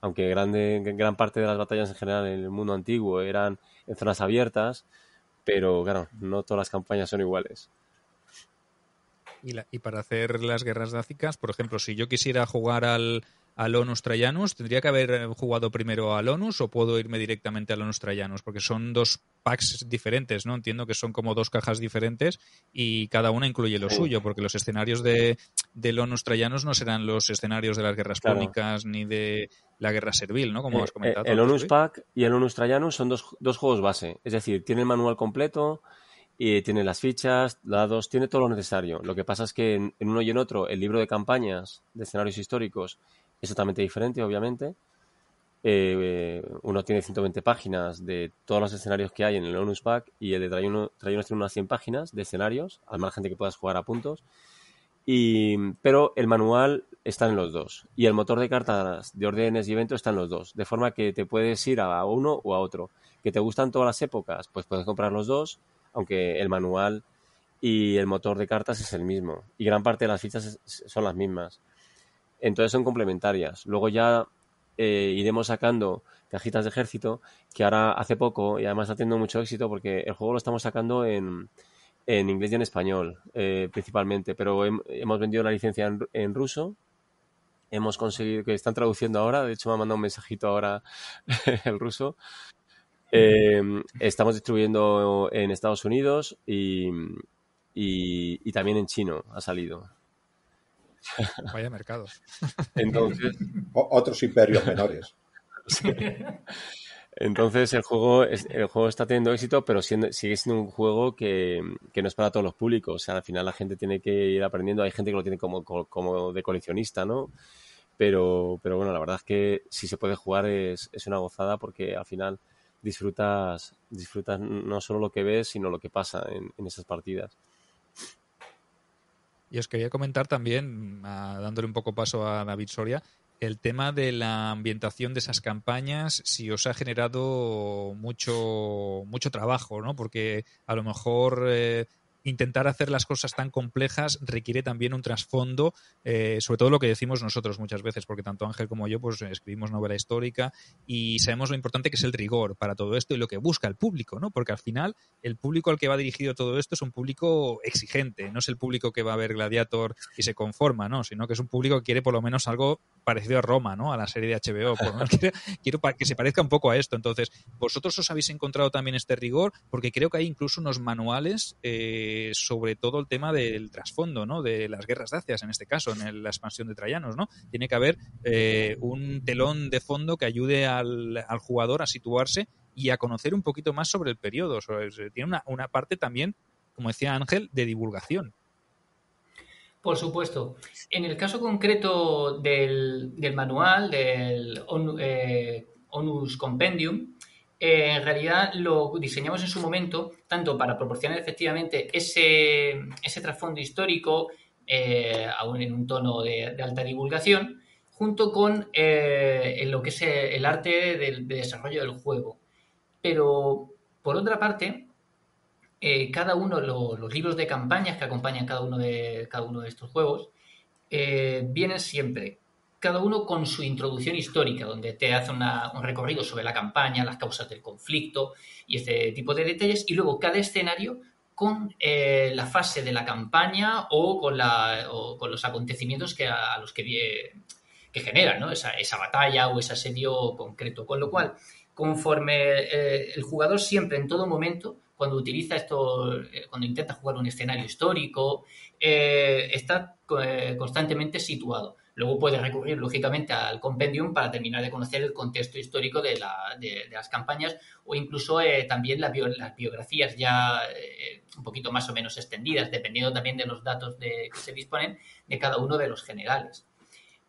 aunque grande, gran parte de las batallas en general en el mundo antiguo eran en zonas abiertas, pero claro, no todas las campañas son iguales. Y, para hacer las guerras dáficas, por ejemplo, si yo quisiera jugar al, Alonus Lonus ¿Tendría que haber eh, jugado primero a Lonus o puedo irme directamente a Alonus Trajanus? Porque son dos packs diferentes, ¿no? Entiendo que son como dos cajas diferentes y cada una incluye lo suyo, porque los escenarios de, de Lonus no serán los escenarios de las guerras claro. ni de la guerra servil, ¿no? Como eh, has comentado. Eh, el Alonus Pack y el Alonus Trajanus son dos, juegos base, es decir, tiene el manual completo y tiene las fichas, dados, tiene todo lo necesario. Lo que pasa es que en, uno y en otro, el libro de campañas de escenarios históricos es totalmente diferente, obviamente. Eh, eh, uno tiene 120 páginas de todos los escenarios que hay en el Onus pack y el de Trayunos tiene unas 100 páginas de escenarios, al margen de que puedas jugar a puntos. pero el manual está en los dos y el motor de cartas de órdenes y eventos está en los dos, de forma que te puedes ir a uno o a otro. Que te gustan todas las épocas, pues puedes comprar los dos, aunque el manual y el motor de cartas es el mismo y gran parte de las fichas son las mismas. Entonces son complementarias. Luego ya eh, iremos sacando cajitas de ejército, que ahora hace poco, y además está teniendo mucho éxito, porque el juego lo estamos sacando en, en inglés y en español, eh, principalmente, pero hemos vendido la licencia en, ruso. Hemos conseguido que están traduciendo ahora, de hecho me ha mandado un mensajito ahora el ruso. Em, estamos distribuyendo en Estados Unidos y también en chino ha salido. Vaya mercados. Entonces, otros imperios menores. Entonces el juego, el juego está teniendo éxito, pero sigue siendo un juego que, no es para todos los públicos. sea, al final la gente tiene que ir aprendiendo. Hay gente que lo tiene como, de coleccionista, ¿no? Pero, pero bueno, la verdad es que si se puede jugar es, una gozada porque al final disfrutas, disfrutas no solo lo que ves, sino lo que pasa en esas partidas. Y os quería comentar también, mm, dándole un poco paso a David Soria, el tema de la ambientación de esas campañas, si os ha generado mucho, mucho trabajo, ¿no? Porque a lo mejor eh, intentar hacer las cosas tan complejas requiere también un trasfondo, eh, sobre todo lo que decimos nosotros muchas veces, porque tanto Ángel como yo pues escribimos novela histórica y sabemos lo importante que es el rigor para todo esto y lo que busca el público, ¿no? Porque al final el público al que va dirigido todo esto es un público exigente, no es el público que va a ver Gladiator y se conforma, ¿no? Sino que es un público que quiere por lo menos algo parecido a Roma, ¿no? A la serie de HBO, quiero, que se parezca un poco a esto. Entonces, vosotros os habéis encontrado también este rigor, porque creo que hay incluso unos manuales eh, eh, sobre todo el tema del trasfondo, ¿no? De las guerras dacias, en este caso, en la expansión de Traianos. ¿no? Tiene que haber eh, un telón de fondo que ayude al, jugador a situarse y a conocer un poquito más sobre el periodo. Eh, tiene una, parte también, como decía Ángel, de divulgación. Por supuesto. En el caso concreto del, manual, del Onus Compendium, eh, en realidad lo diseñamos en su momento tanto para proporcionar efectivamente ese, trasfondo histórico, eh, aún en un tono de, alta divulgación, junto con eh, lo que es el arte del, de desarrollo del juego. Pero, por otra parte, cada uno, los libros de campañas que acompañan cada uno de, estos juegos, vienen siempre cada uno con su introducción histórica, donde te hace un recorrido sobre la campaña, las causas del conflicto y este tipo de detalles, y luego cada escenario con eh, la fase de la campaña o con, la, los acontecimientos que a, los que, generan ¿no? esa, esa, batalla o ese asedio concreto. Con lo cual, conforme eh, el jugador siempre, en todo momento, cuando utiliza esto, eh, cuando intenta jugar un escenario histórico, está constantemente situado. Luego puede recurrir, lógicamente, al compendium para terminar de conocer el contexto histórico de, las campañas o incluso eh, también las biografías ya eh, un poquito más o menos extendidas, dependiendo también de los datos de, que se disponen de cada uno de los generales.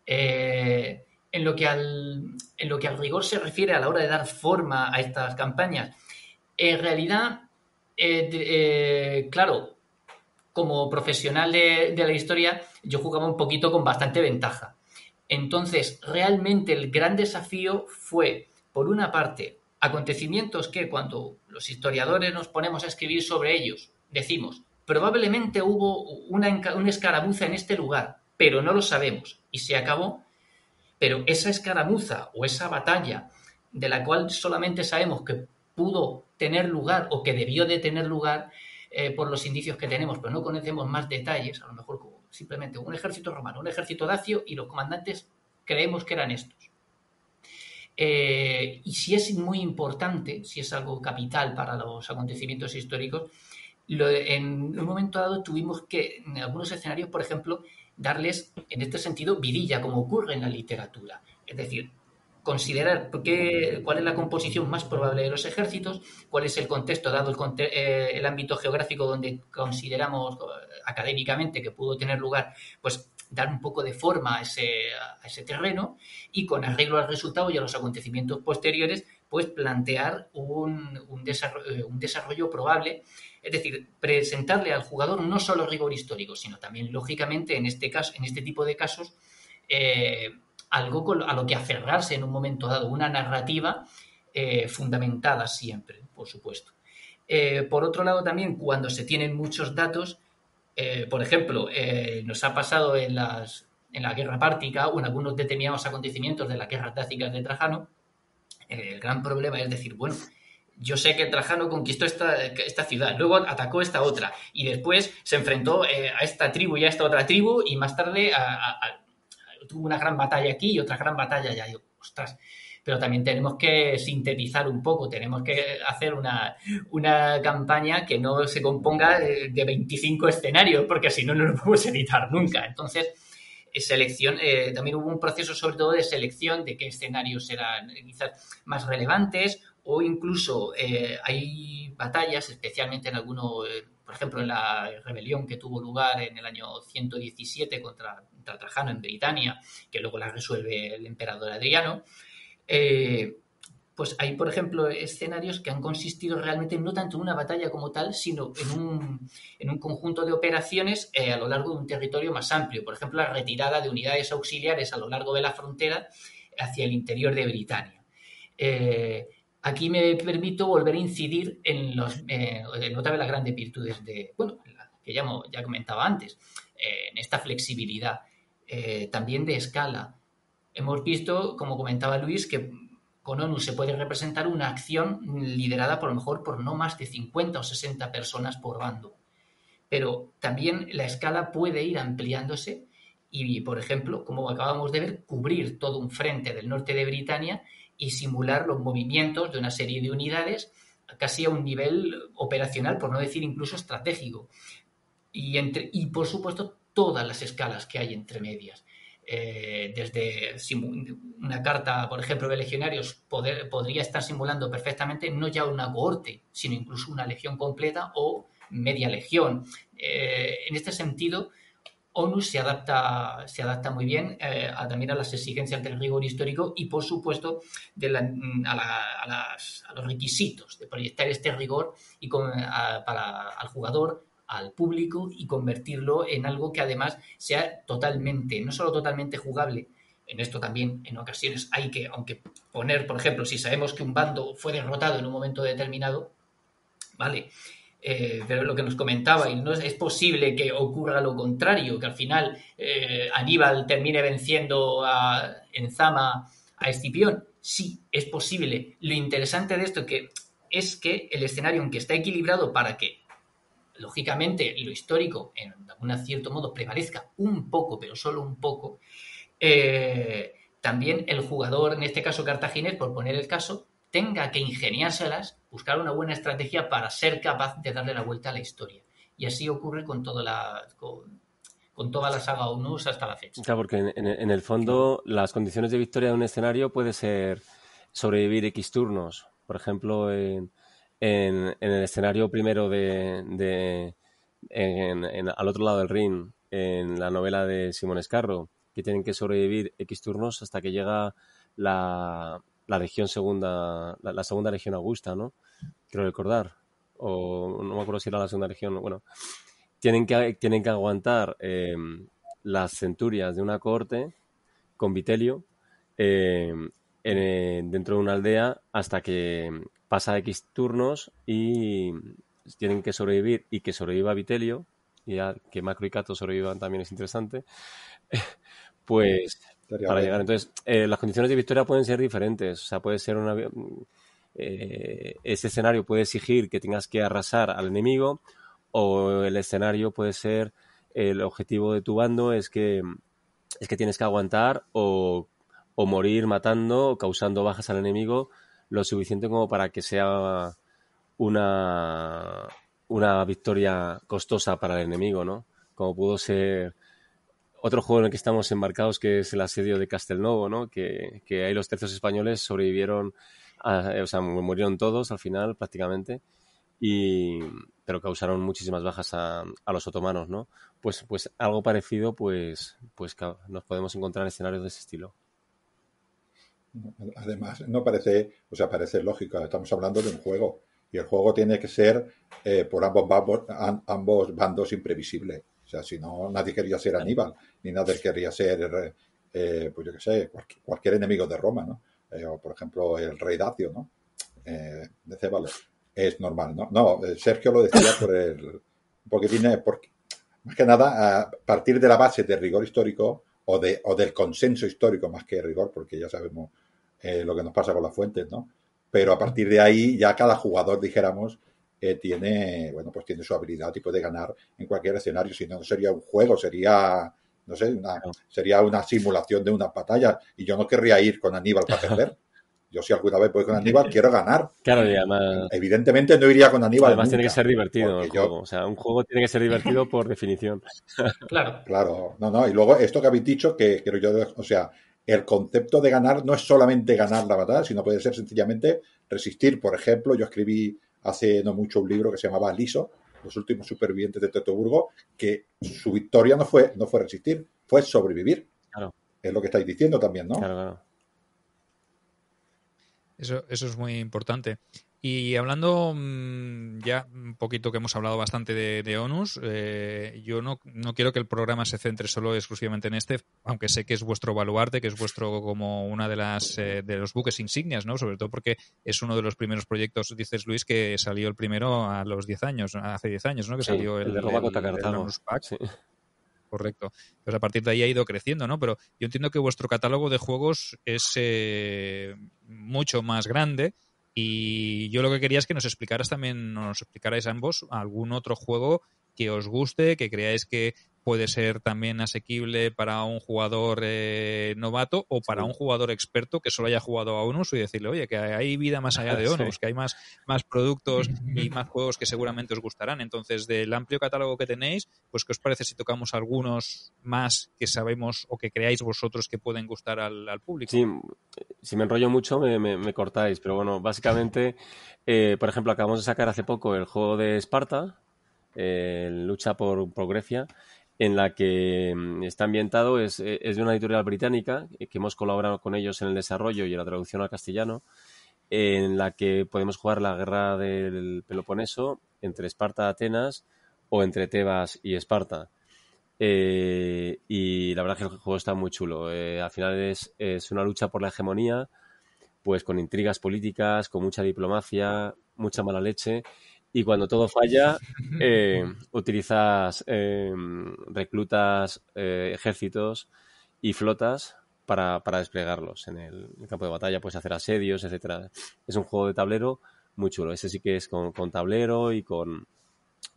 Eh, en, lo que en lo que al rigor se refiere a la hora de dar forma a estas campañas, en realidad, claro, como profesional de, la historia, yo jugaba un poquito con bastante ventaja. Entonces, realmente el gran desafío fue, por una parte, acontecimientos que cuando los historiadores nos ponemos a escribir sobre ellos, decimos, probablemente hubo una, una, escaramuza en este lugar, pero no lo sabemos y se acabó. Pero esa escaramuza o esa batalla de la cual solamente sabemos que pudo tener lugar o que debió de tener lugar, eh, por los indicios que tenemos, pero no conocemos más detalles, a lo mejor simplemente un ejército romano, un ejército dacio y los comandantes creemos que eran estos. Eh, y si es muy importante, si es algo capital para los acontecimientos históricos, en un momento dado tuvimos que, en algunos escenarios, por ejemplo, darles, en este sentido, vidilla, como ocurre en la literatura. Es decir, considerar qué, cuál es la composición más probable de los ejércitos, cuál es el contexto, dado el, eh, ámbito geográfico donde consideramos eh, académicamente que pudo tener lugar, pues dar un poco de forma a ese, terreno y con arreglo al resultado y a los acontecimientos posteriores, pues plantear un, desarrollo, eh, un desarrollo probable, es decir, presentarle al jugador no solo rigor histórico, sino también, lógicamente, en este, caso, en este tipo de casos, algo a lo que aferrarse en un momento dado, una narrativa eh, fundamentada siempre, por supuesto. Eh, por otro lado, también cuando se tienen muchos datos, eh, por ejemplo, nos ha pasado en, las, en la guerra pártica o en algunos determinados acontecimientos de la guerra táctica de Trajano, el gran problema es decir, bueno, yo sé que Trajano conquistó esta, ciudad, luego atacó esta otra, y después se enfrentó a esta tribu y a esta otra tribu, y más tarde a, tuvo una gran batalla aquí y otra gran batalla allá. ostras, pero también tenemos que sintetizar un poco, tenemos que hacer una, una campaña que no se componga de, 25 escenarios, porque si no, no lo podemos editar nunca. Entonces, eh, selección, eh, también hubo un proceso sobre todo de selección de qué escenarios eran quizás más relevantes o incluso eh, hay batallas, especialmente en algunos, por ejemplo, en la rebelión que tuvo lugar en el año 117 contra Tratajano en Britania, que luego la resuelve el emperador Adriano, eh, pues hay, por ejemplo, escenarios que han consistido realmente no tanto en una batalla como tal, sino en un, conjunto de operaciones eh, a lo largo de un territorio más amplio. Por ejemplo, la retirada de unidades auxiliares a lo largo de la frontera hacia el interior de Britania. Eh, aquí me permito volver a incidir en, los, otra de las grandes virtudes de, bueno, que ya comentaba antes, en esta flexibilidad. Eh, también de escala. Hemos visto, como comentaba Luis, que con ONU se puede representar una acción liderada por lo mejor por no más de 50 o 60 personas por bando. Pero también la escala puede ir ampliándose y, por ejemplo, como acabamos de ver, cubrir todo un frente del norte de Britania y simular los movimientos de una serie de unidades casi a un nivel operacional, por no decir incluso estratégico. Y, y por supuesto, todas las escalas que hay entre medias. Eh, desde una carta, por ejemplo, de legionarios, podría estar simulando perfectamente no ya una cohorte, sino incluso una legión completa o media legión. Eh, en este sentido, ONU se adapta, se adapta muy bien eh, también a las exigencias del rigor histórico y, por supuesto, mm, a, los requisitos de proyectar este rigor y para al jugador al público y convertirlo en algo que además sea totalmente, no solo totalmente jugable, en esto también en ocasiones hay que, aunque poner, por ejemplo, si sabemos que un bando fue derrotado en un momento determinado, vale, eh, pero lo que nos comentaba, y no es, posible que ocurra lo contrario, que al final eh, Aníbal termine venciendo a, en Zama a Escipión. Sí, es posible. Lo interesante de esto que, es que el escenario, aunque está equilibrado para que lógicamente lo histórico en algún cierto modo prevalezca un poco, pero solo un poco, eh, también el jugador, en este caso cartaginés, por poner el caso, tenga que ingeniárselas, buscar una buena estrategia para ser capaz de darle la vuelta a la historia. Y así ocurre con toda la, con, toda la saga Onus hasta la fecha. Claro, porque en, el fondo las condiciones de victoria de un escenario puede ser sobrevivir X turnos. Por ejemplo, en, en, el escenario primero de, al otro lado del ring, en la novela de Simón Escarro, que tienen que sobrevivir X turnos hasta que llega la, región segunda, la, segunda región Augusta, ¿no? Quiero recordar, o no me acuerdo si era la segunda región, bueno, tienen que, tienen que aguantar em, las centurias de una corte con Vitelio em, eh, dentro de una aldea hasta que pasa X turnos y tienen que sobrevivir y que sobreviva Vitelio, ya que Macro y Cato sobrevivan también es interesante, pues para llegar. Entonces, eh, las condiciones de victoria pueden ser diferentes. O sea, puede ser una... Eh, ese escenario puede exigir que tengas que arrasar al enemigo o el escenario puede ser el objetivo de tu bando es que es que tienes que aguantar o, o morir matando o causando bajas al enemigo lo suficiente como para que sea una, una victoria costosa para el enemigo, ¿no? Como pudo ser otro juego en el que estamos embarcados, que es el asedio de Castelnovo, ¿no? Que, ahí los tercios españoles sobrevivieron, o sea, murieron todos al final prácticamente, y, pero causaron muchísimas bajas a, a, los otomanos, ¿no? Pues, pues algo parecido, pues, pues nos podemos encontrar escenarios de ese estilo. Además, no parece, o sea, parece lógico, estamos hablando de un juego y el juego tiene que ser eh, por ambos, ambos, bandos imprevisible. O sea, si no, nadie quería ser Aníbal, ni nadie quería ser, eh, pues yo qué sé, cualquier, enemigo de Roma, ¿no? Eh, o, por ejemplo, el rey Dacio, ¿no? Eh, de Cébalos. Es normal, ¿no? No, Sergio lo decía por el... Porque tiene... Porque, más que nada, a partir de la base de rigor histórico, o, del consenso histórico más que rigor, porque ya sabemos eh, lo que nos pasa con las fuentes, ¿no? Pero a partir de ahí ya cada jugador, dijéramos, eh, tiene, bueno, pues tiene su habilidad y puede ganar en cualquier escenario, si no, no sería un juego, sería, no sé, sería una simulación de una batalla y yo no querría ir con Aníbal para perder. Yo si alguna vez voy con Aníbal, quiero ganar. Claro, además... Evidentemente no iría con Aníbal. Además tiene que ser divertido el juego. O sea, un juego tiene que ser divertido por definición. claro. Claro, no, no. Y luego esto que habéis dicho, que quiero yo, o sea, el concepto de ganar no es solamente ganar la batalla, sino puede ser sencillamente resistir. Por ejemplo, yo escribí hace no mucho un libro que se llamaba Liso, los últimos supervivientes de Tetoburgo, que su victoria no fue, no fue resistir, fue sobrevivir. Claro. Es lo que estáis diciendo también, ¿no? Claro, claro. Eso, eso es muy importante. Y hablando mm, ya un poquito que hemos hablado bastante de, ONUS, eh, yo no, no, quiero que el programa se centre solo exclusivamente en este, aunque sé que es vuestro baluarte, que es vuestro como una de las eh, de los buques insignias, ¿no? Sobre todo porque es uno de los primeros proyectos, dices Luis, que salió el primero a los 10 años, hace 10 años, ¿no? Que salió el, de Correcto. Pues a partir de ahí ha ido creciendo, ¿no? Pero yo entiendo que vuestro catálogo de juegos es eh, mucho más grande y yo lo que quería es que nos explicaras también, nos explicarais ambos algún otro juego que os guste, que creáis que puede ser también asequible para un jugador eh, novato o para un jugador experto que solo haya jugado a Onus y decirle, oye, que hay vida más allá de Onus, que hay más, más productos y más juegos que seguramente os gustarán. Entonces, del amplio catálogo que tenéis, pues, ¿qué os parece si tocamos algunos más que sabemos o que creáis vosotros que pueden gustar al, público? Sí, si me enrollo mucho me, cortáis, pero bueno, básicamente, eh, por ejemplo, acabamos de sacar hace poco el juego de Esparta, en Lucha por, Grecia, en la que mm, está ambientado, e, es, de una editorial británica, eh, que hemos colaborado con ellos en el desarrollo y en la traducción al castellano, en la que podemos jugar la guerra del Peloponeso entre Esparta y Atenas o entre Tebas y Esparta. Eh, y la verdad es que el juego está muy chulo. Eh, al final es, es, una lucha por la hegemonía, pues con intrigas políticas, con mucha diplomacia, mucha mala leche y cuando todo falla, eh, utilizas, eh, reclutas eh, ejércitos y flotas para, desplegarlos en el, campo de batalla, puedes hacer asedios, etcétera. Es un juego de tablero muy chulo. Ese sí que es con, tablero y con,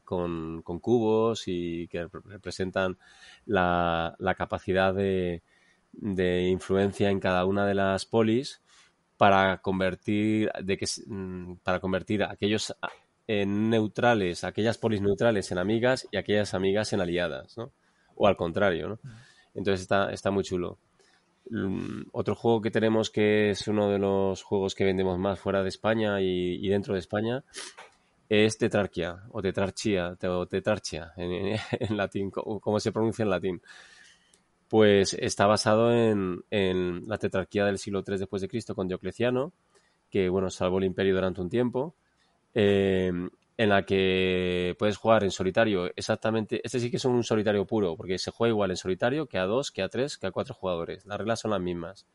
con, cubos y que representan la, la capacidad de, de influencia en cada una de las polis para convertir de que mm, para convertir aquellos en neutrales, aquellas polis neutrales en amigas y aquellas amigas en aliadas, ¿no? O al contrario, ¿no? Mm. Entonces está, está muy chulo. Mm, otro juego que tenemos que es uno de los juegos que vendemos más fuera de España y, dentro de España es Tetrarquia o Tetrarchia o en, latín, o como se pronuncia en latín. Pues está basado en, la tetrarquía del siglo III después de Cristo con Diocleciano, que bueno, salvó el imperio durante un tiempo eh, en la que puedes jugar en solitario exactamente. Este sí que es un solitario puro, porque se juega igual en solitario que a dos, que a tres, que a cuatro jugadores. Las reglas son las mismas.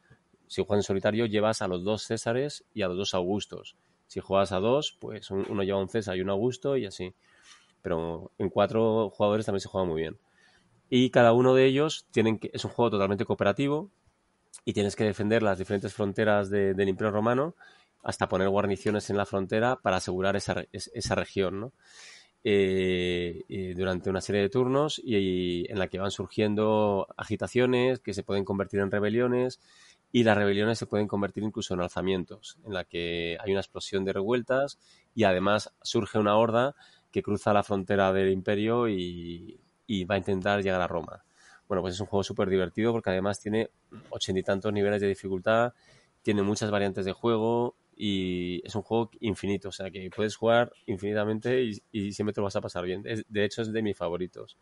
Si juegas en solitario, llevas a los dos Césares y a los dos Augustos. Si juegas a dos, pues uno lleva un César y un Augusto y así. Pero en cuatro jugadores también se juega muy bien. Y cada uno de ellos tienen que, es un juego totalmente cooperativo y tienes que defender las diferentes fronteras del Imperio Romano hasta poner guarniciones en la frontera para asegurar esa, esa región, eh, eh, durante una serie de turnos y, en la que van surgiendo agitaciones que se pueden convertir en rebeliones y las rebeliones se pueden convertir incluso en alzamientos, en la que hay una explosión de revueltas y además surge una horda que cruza la frontera del imperio y, y va a intentar llegar a Roma. Bueno, pues es un juego súper divertido porque además tiene ochenta y tantos niveles de dificultad, tiene muchas variantes de juego, y es un juego infinito, o sea que puedes jugar infinitamente y, siempre te lo vas a pasar bien. de hecho, es de mis favoritos.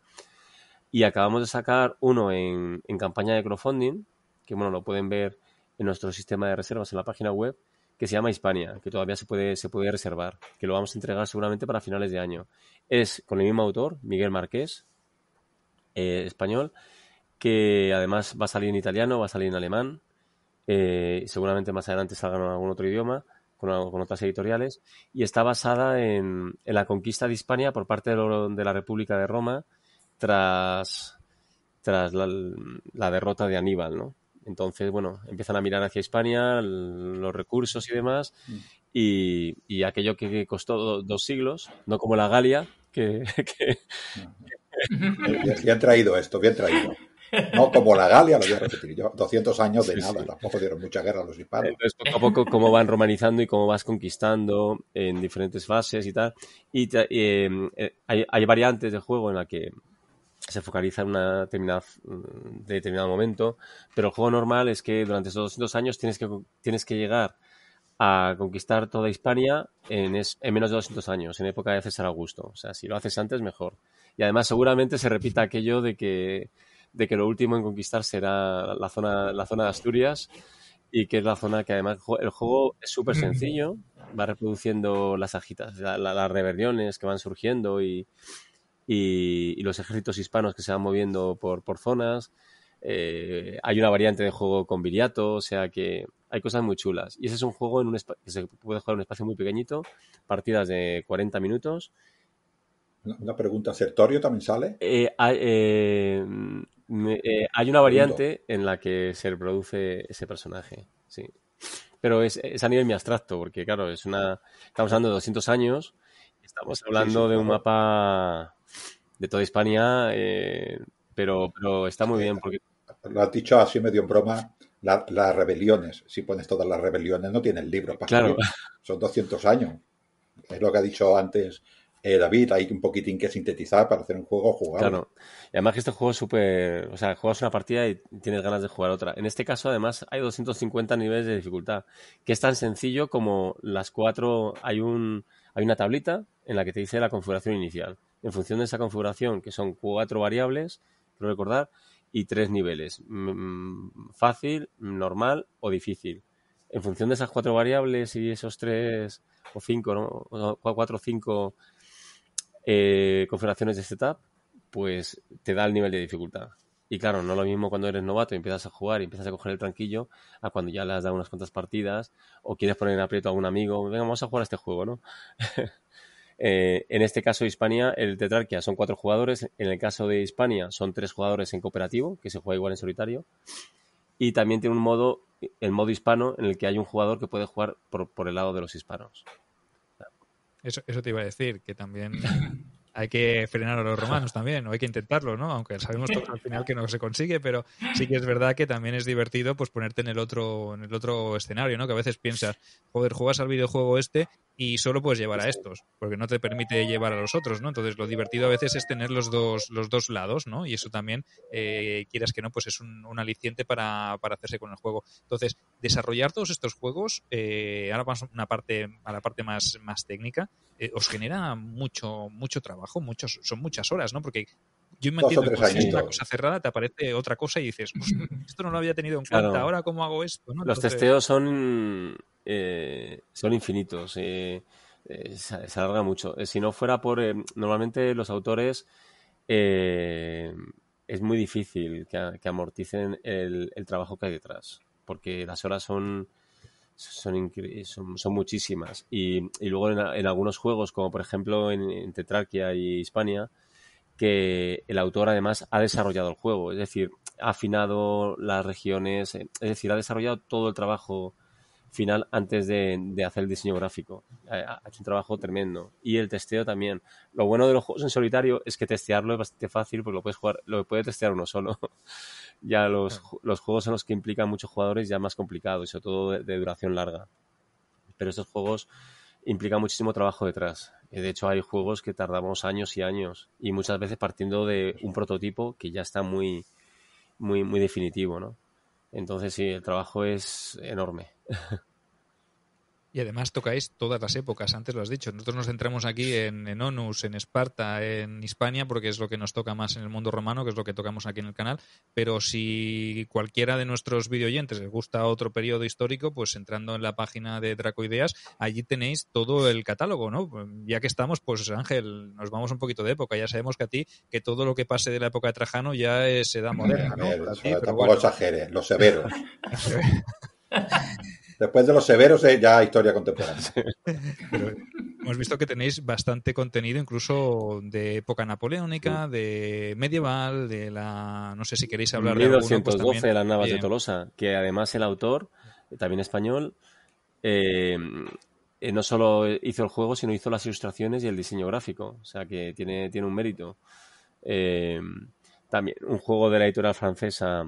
Y acabamos de sacar uno en, campaña de crowdfunding, que bueno, lo pueden ver en nuestro sistema de reservas en la página web, que se llama Hispania, que todavía se puede, se puede reservar, que lo vamos a entregar seguramente para finales de año. Es con el mismo autor, Miguel Marqués, eh, español, que además va a salir en italiano, va a salir en alemán, eh, seguramente más adelante salgan en algún otro idioma, con, otras editoriales, y está basada en, la conquista de Hispania por parte de, la República de Roma tras, tras la, derrota de Aníbal, ¿no? Entonces, bueno, empiezan a mirar hacia Hispania, los recursos y demás, y, aquello que costó dos siglos, no como la Galia, que, que... traído esto, bien traído. No como la Galia, lo voy a repetir yo. 200 años de nada, tampoco dieron mucha guerra a los hispanos. Entonces, poco a poco, cómo van romanizando y cómo vas conquistando en diferentes fases y tal. Y eh, eh, hay, variantes de juego en la que se focaliza en una determinada, mm, determinado momento, pero el juego normal es que durante esos 200 años tienes que, tienes que llegar a conquistar toda Hispania en, en menos de 200 años, en época de César Augusto. O sea, si lo haces antes, mejor. Y además seguramente se repita aquello de que de que lo último en conquistar será la zona, la zona de Asturias y que es la zona que además el juego es súper sencillo, va reproduciendo las agitas, las rebeliones que van surgiendo y, los ejércitos hispanos que se van moviendo por, por zonas. Eh, hay una variante de juego con viriato, o sea que hay cosas muy chulas. Y ese es un juego en un que se puede jugar en un espacio muy pequeñito, partidas de 40 minutos. Una pregunta, ¿Sertorio también sale? Eh, eh, eh, hay una variante en la que se reproduce ese personaje, sí. Pero es, a nivel muy abstracto, porque claro, es una estamos hablando de 200 años, estamos hablando de un mapa de toda España, eh, pero, está muy bien. porque Lo has dicho así medio en broma, las rebeliones, si pones todas las rebeliones, no tiene el libro. claro. Son 200 años. Es lo que ha dicho antes eh, David, hay un poquitín que sintetizar para hacer un juego jugable. Claro. Y además que este juego es súper... O sea, juegas una partida y tienes ganas de jugar otra. En este caso, además, hay 250 niveles de dificultad, que es tan sencillo como las cuatro... Hay, un, hay una tablita en la que te dice la configuración inicial. En función de esa configuración, que son cuatro variables, quiero recordar, y tres niveles. Mm, mm, fácil, normal o difícil. En función de esas cuatro variables y esos tres o cinco, ¿no? cuatro o cinco eh, configuraciones de setup, pues te da el nivel de dificultad. Y claro, no lo mismo cuando eres novato y empiezas a jugar y empiezas a coger el tranquillo a cuando ya le has dado unas cuantas partidas o quieres poner en aprieto a un amigo, venga, vamos a jugar a este juego, ¿no? Eh, en este caso de Hispania, el Tetrarquia son cuatro jugadores, en el caso de Hispania son tres jugadores en cooperativo, que se juega igual en solitario, y también tiene un modo, el modo hispano, en el que hay un jugador que puede jugar por el lado de los hispanos. Eso, eso te iba a decir, que también hay que frenar a los romanos también, o hay que intentarlo, ¿no? Aunque sabemos al final que no se consigue, pero sí que es verdad que también es divertido pues ponerte en el otro, en el otro escenario, ¿no? Que a veces piensas, joder, juegas al videojuego este y solo puedes llevar a estos, porque no te permite llevar a los otros, ¿no? Entonces lo divertido a veces es tener los dos, los dos lados, ¿no? Y eso también, eh, quieras que no, pues es un, aliciente para, hacerse con el juego. Entonces, desarrollar todos estos juegos, eh, ahora vamos a una parte, a la parte más, más técnica, eh, os genera mucho, mucho trabajo muchos, son muchas horas, ¿no? Porque yo me entiendo que es una cosa cerrada te aparece otra cosa y dices, pues, esto no lo había tenido en cuenta, ahora cómo hago esto. Los testeos son, eh, son infinitos, eh, eh, se, alarga mucho. si no fuera por, normalmente los autores es muy difícil que, amorticen el, el, trabajo que hay detrás, porque las horas son son, son, muchísimas. Y, luego en, algunos juegos, como por ejemplo en, Tetraquia y Hispania, que el autor además ha desarrollado el juego, es decir, ha afinado las regiones, eh, es decir, ha desarrollado todo el trabajo final antes de, hacer el diseño gráfico. Eh, ha hecho un trabajo tremendo. Y el testeo también. Lo bueno de los juegos en solitario es que testearlo es bastante fácil porque lo puedes jugar, lo puede testear uno solo. ya los, juegos en los que implican muchos jugadores ya más complicado y sobre todo de, duración larga. Pero estos juegos implican muchísimo trabajo detrás. Eh, de hecho, hay juegos que tardamos años y años y muchas veces partiendo de un prototipo que ya está muy, muy, muy definitivo, ¿no? Entonces, sí, el trabajo es enorme. Y además tocáis todas las épocas, antes lo has dicho. Nosotros nos centramos aquí en, Onus, en Esparta, en Hispania, porque es lo que nos toca más en el mundo romano, que es lo que tocamos aquí en el canal. Pero si cualquiera de nuestros videoyentes les gusta otro periodo histórico, pues entrando en la página de Dracoideas, allí tenéis todo el catálogo, ¿no? Ya que estamos, pues Ángel, nos vamos un poquito de época. Ya sabemos que a ti, que todo lo que pase de la época de Trajano ya se da moderna, ¿no? tampoco lo Después de los severos eh, ya historia contemporánea. hemos visto que tenéis bastante contenido, incluso de época napoleónica, de medieval, de la... no sé si queréis hablar 1212, de... 1212, de las navas de Tolosa, que además el autor, también español, eh, eh, no solo hizo el juego, sino hizo las ilustraciones y el diseño gráfico. O sea que tiene, tiene un mérito. también un juego de la editorial francesa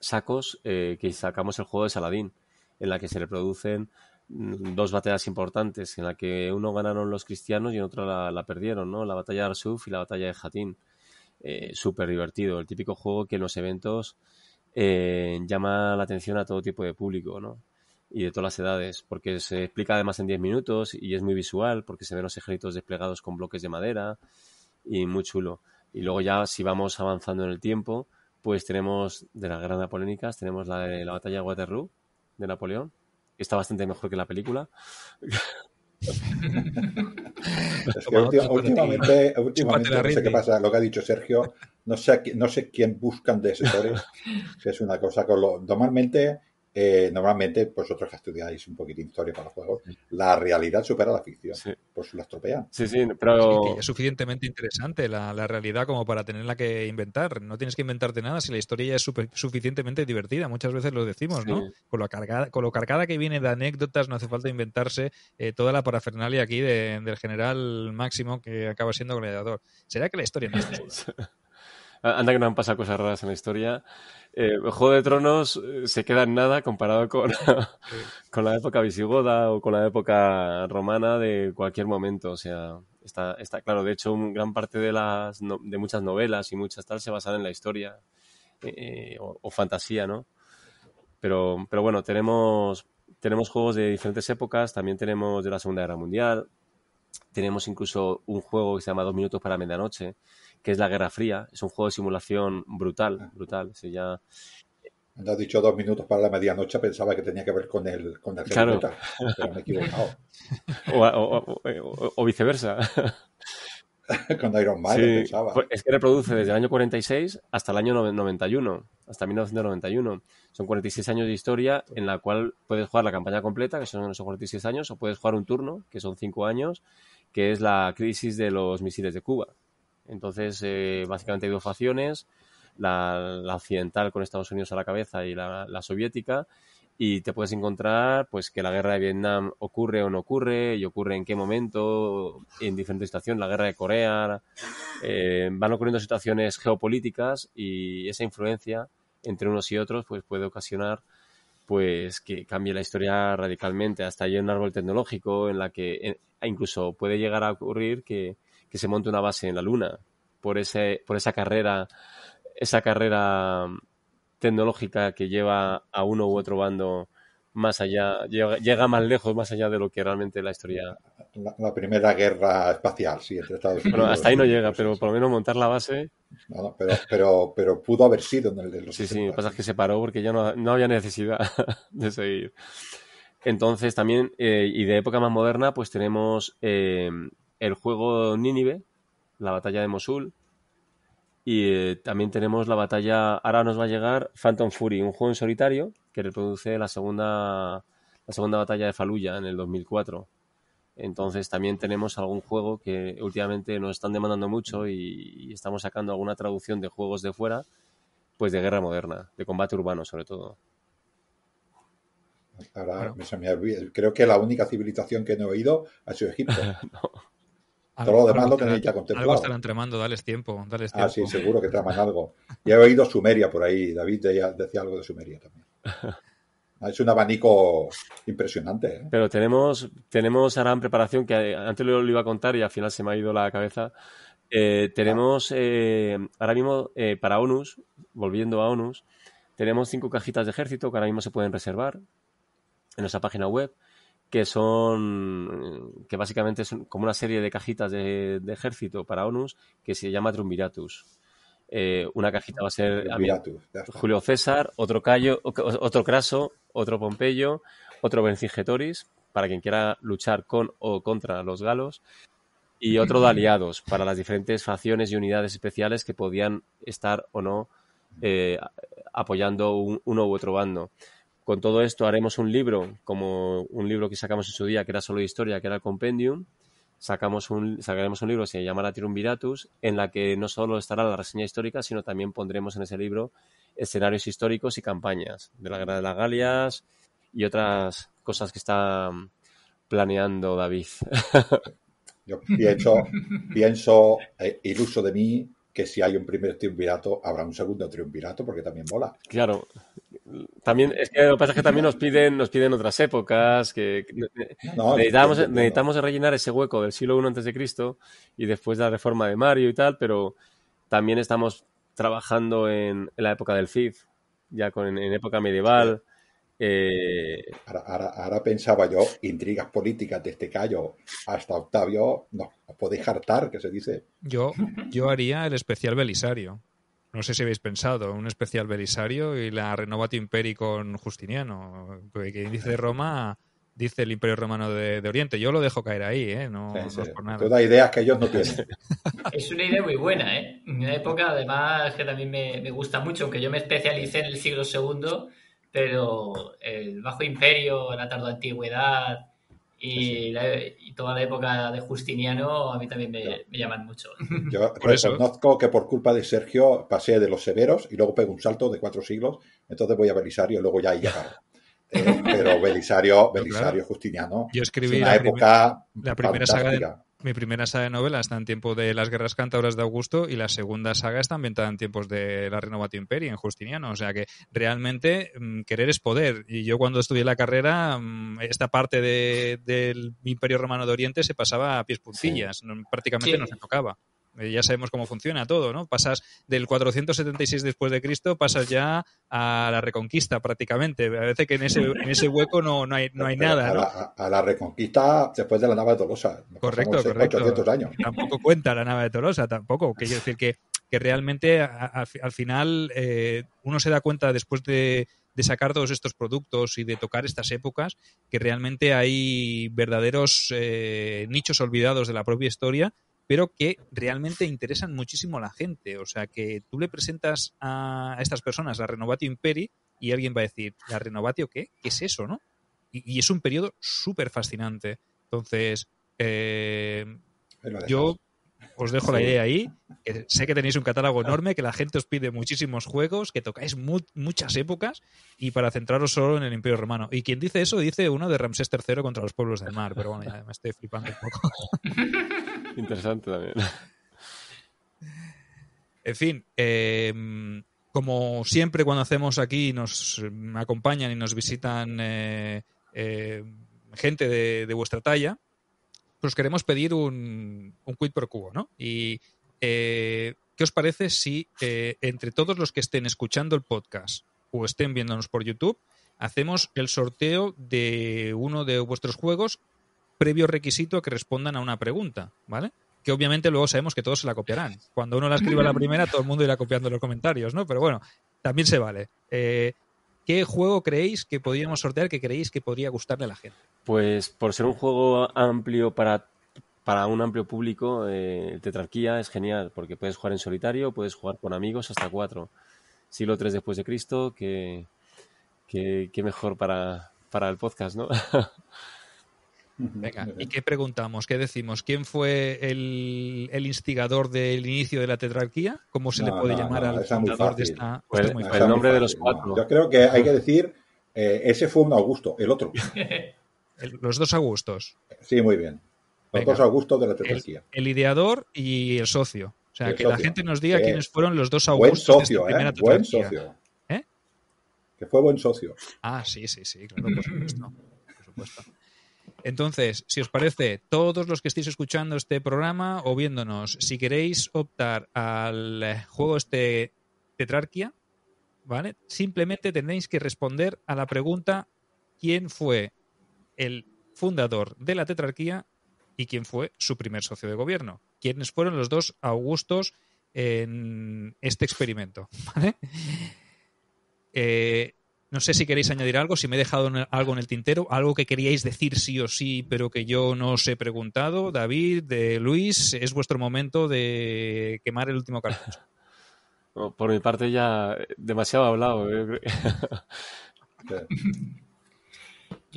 Sacos, que sacamos el juego de Saladín, en la que se reproducen mm, dos batallas importantes, en la que uno ganaron los cristianos y en otra la, perdieron, ¿no? La batalla de Arsuf y la batalla de Jatín. Eh, Súper divertido, el típico juego que en los eventos eh, llama la atención a todo tipo de público, ¿no? Y de todas las edades, porque se explica además en 10 minutos y es muy visual, porque se ven los ejércitos desplegados con bloques de madera y muy chulo. Y luego ya si vamos avanzando en el tiempo, pues tenemos de las grandes polémicas, tenemos la la batalla de Waterloo, de Napoleón, está bastante mejor que la película. últimamente, no sé pasa, lo que ha dicho Sergio, no sé, no sé quién buscan de asesores, es una cosa con normalmente eh, normalmente pues, vosotros que estudiáis un poquito historia para los juegos, la realidad supera la ficción, pues la estropean. Sí, sí, pero... es suficientemente interesante la, realidad como para tenerla que inventar. No tienes que inventarte nada si la historia ya es suficientemente divertida. Muchas veces lo decimos, ¿no? Con lo, cargada, con cargada que viene de anécdotas, no hace falta inventarse eh, toda la parafernalia aquí del general máximo que acaba siendo gladiador. ¿Será que la historia no es Ah, anda que no han pasado cosas raras en la historia. Eh, juego de Tronos eh, se queda en nada comparado con, con la época visigoda o con la época romana de cualquier momento. O sea, está, claro. De hecho, un, gran parte de, las, de muchas novelas y muchas tal se basan en la historia eh, o, fantasía, ¿no? Pero, pero bueno, tenemos, tenemos juegos de diferentes épocas. También tenemos de la Segunda Guerra Mundial. Tenemos incluso un juego que se llama Dos Minutos para Medianoche, que es la Guerra Fría. Es un juego de simulación brutal, ah. brutal. Si ya... has dicho dos minutos para la medianoche, pensaba que tenía que ver con el con la claro. pero me he equivocado. o, viceversa. con Iron Man, pensaba. Pues, es que reproduce desde el año 46 hasta el año 91, hasta 1991. Son 46 años de historia en la cual puedes jugar la campaña completa, que son esos 46 años, o puedes jugar un turno, que son 5 años, que es la crisis de los misiles de Cuba. Entonces, eh, básicamente hay dos facciones, la, occidental con Estados Unidos a la cabeza y la, soviética, y te puedes encontrar pues que la guerra de Vietnam ocurre o no ocurre, y ocurre en qué momento, en diferentes situaciones, la guerra de Corea, eh, van ocurriendo situaciones geopolíticas y esa influencia entre unos y otros pues puede ocasionar pues que cambie la historia radicalmente. Hasta hay un árbol tecnológico en la que incluso puede llegar a ocurrir que se monte una base en la Luna, por, ese, por esa carrera, esa carrera mm, tecnológica que lleva a uno u otro bando más allá, llega, llega más lejos, más allá de lo que realmente la historia. La, primera guerra espacial, sí, entre Estados Unidos. Bueno, hasta ahí no llega, pero por lo menos montar la base. pero, pero, pudo haber sido en el de los. Sí, sí, lo que pasa es que se paró porque ya no, había necesidad de seguir. Entonces también, eh, y de época más moderna, pues tenemos eh, el juego Nínive, la batalla de Mosul. Y eh, también tenemos la batalla, ahora nos va a llegar Phantom Fury, un juego en solitario que reproduce la segunda, la segunda batalla de Faluya en el 2004. Entonces también tenemos algún juego que últimamente nos están demandando mucho y, estamos sacando alguna traducción de juegos de fuera, pues de guerra moderna, de combate urbano sobre todo. Ahora, me, creo que la única civilización que no he oído ha sido Egipto. Todo lo demás lo tenéis ya contemplado. tiempo, tiempo. Ah, sí, seguro que traman algo. Ya he oído Sumeria por ahí, David decía algo de Sumeria también. Es un abanico impresionante. ¿eh? Pero tenemos, tenemos ahora en preparación, que antes lo, iba a contar y al final se me ha ido la cabeza. Eh, tenemos ah. eh, ahora mismo para ONUS, volviendo a ONUS, tenemos cinco cajitas de ejército que ahora mismo se pueden reservar en nuestra página web que son eh, que básicamente son como una serie de cajitas de, ejército para ONUs que se llama Trumviratus. Eh, una cajita va a ser Julio César, otro otro Craso, otro Pompeyo, otro Bencigetoris, para quien quiera luchar con o contra los galos, y otro de aliados para las diferentes facciones y unidades especiales que podían estar o no eh, apoyando uno u otro bando. Con todo esto haremos un libro, como un libro que sacamos en su día, que era solo historia, que era el Compendium. Sacamos un, sacaremos un libro se llamará Triumviratus, en la que no solo estará la reseña histórica, sino también pondremos en ese libro escenarios históricos y campañas de la Guerra de las Galias y otras cosas que está planeando David. Yo pienso, pienso eh, iluso de mí que si hay un primer triunvirato, habrá un segundo triunvirato, porque también mola. Claro, también, es que lo que pasa es que también nos piden, nos piden otras épocas, que, necesitamos, necesitamos rellenar ese hueco del siglo I antes de Cristo y después la reforma de Mario y tal, pero también estamos trabajando en, la época del Cid, ya con, en, época medieval. Eh, ahora, pensaba yo, intrigas políticas de este Cayo hasta Octavio, no, podéis hartar, que se dice. Yo, yo haría el especial Belisario. No sé si habéis pensado, un especial Belisario y la Renovato Imperi con Justiniano, que dice Roma, dice el Imperio Romano de, Oriente. Yo lo dejo caer ahí, ¿eh? No, no es por idea que ellos no Es una idea muy buena, ¿eh? Una época, además, que también me, me gusta mucho, aunque yo me especialicé en el siglo II, pero el Bajo Imperio, la Tardo Antigüedad y, toda la época de Justiniano a mí también me, llaman mucho. Yo por reconozco que por culpa de Sergio pasé de los severos y luego pego un salto de cuatro siglos, entonces voy a Belisario y luego ya ahí eh, pero Belisario, Belisario Justiniano, Yo escribí la época la primera fantástica mi primera saga de novela está en tiempo de las guerras cántabras de Augusto y la segunda saga está ambientada en tiempos de la Renovatio imperi en Justiniano. O sea que realmente mm, querer es poder. Y yo cuando estudié la carrera, mm, esta parte del Imperio Romano de Oriente se pasaba a pies puntillas. prácticamente no se tocaba. Eh, ya sabemos cómo funciona todo, ¿no? Pasas del 476 después de Cristo, pasas ya a la Reconquista prácticamente. Parece que en ese, en ese hueco no, hay, no hay nada. A, la, Reconquista después de la nave de Tolosa. Correcto, correcto. 800 años. Tampoco cuenta la nave de Tolosa, tampoco. Quiero decir que, realmente al final eh, uno se da cuenta después de sacar todos estos productos y de tocar estas épocas, que realmente hay verdaderos eh, nichos olvidados de la propia historia pero que realmente interesan muchísimo a la gente. O sea, que tú le presentas a estas personas la Renovatio Imperi y alguien va a decir, ¿la Renovatio qué? ¿Qué es eso, no? Y, es un periodo súper fascinante. Entonces, eh, yo os dejo la idea ahí. sé que tenéis un catálogo enorme, que la gente os pide muchísimos juegos, que tocáis muchas épocas y para centraros solo en el Imperio Romano. Y quien dice eso dice uno de Ramsés III contra los pueblos del mar, pero bueno, ya me estoy flipando un poco. Interesante también. En fin, em, como siempre cuando hacemos aquí nos acompañan y nos visitan eh, eh, gente de vuestra talla nos queremos pedir un, un quid pro cubo, ¿no? Y eh, ¿qué os parece si eh, entre todos los que estén escuchando el podcast o estén viéndonos por YouTube, hacemos el sorteo de uno de vuestros juegos previo requisito a que respondan a una pregunta, ¿vale? Que obviamente luego sabemos que todos se la copiarán. Cuando uno la escriba la primera, todo el mundo irá copiando los comentarios, ¿no? Pero bueno, también se vale. Eh, ¿Qué juego creéis que podríamos sortear que creéis que podría gustarle a la gente? Pues por ser un juego amplio para, para un amplio público, el eh, Tetrarquía es genial, porque puedes jugar en solitario, puedes jugar con amigos hasta cuatro. Siglo III después de Cristo, que, mejor para, para el podcast, ¿no? Venga, ¿y qué preguntamos? ¿Qué decimos? ¿Quién fue el, instigador del inicio de la tetrarquía? ¿Cómo se le puede llamar al fundador de esta? Pues nombre de los cuatro. Yo creo que hay que decir, eh, ese fue un Augusto, el otro. los dos Augustos. Sí, muy bien. Los dos Augustos de la tetrarquía. El, ideador y el socio. O sea, que la gente nos diga quiénes fueron los dos Augustos ¿eh? buen socio, de eh, Buen socio. ¿Eh? Que fue buen socio. Ah, sí, sí, sí, claro, por supuesto. Por supuesto. Entonces, si os parece, todos los que estéis escuchando este programa o viéndonos, si queréis optar al eh, juego este Tetrarquía, ¿vale? Simplemente tendréis que responder a la pregunta ¿quién fue el fundador de la tetrarquía y quién fue su primer socio de gobierno. ¿Quiénes fueron los dos augustos en este experimento? Eh, no sé si queréis añadir algo, si me he dejado algo en el tintero, algo que queríais decir sí o sí, pero que yo no os he preguntado. David, de Luis, es vuestro momento de quemar el último cartucho. Por mi parte ya demasiado hablado. Eh.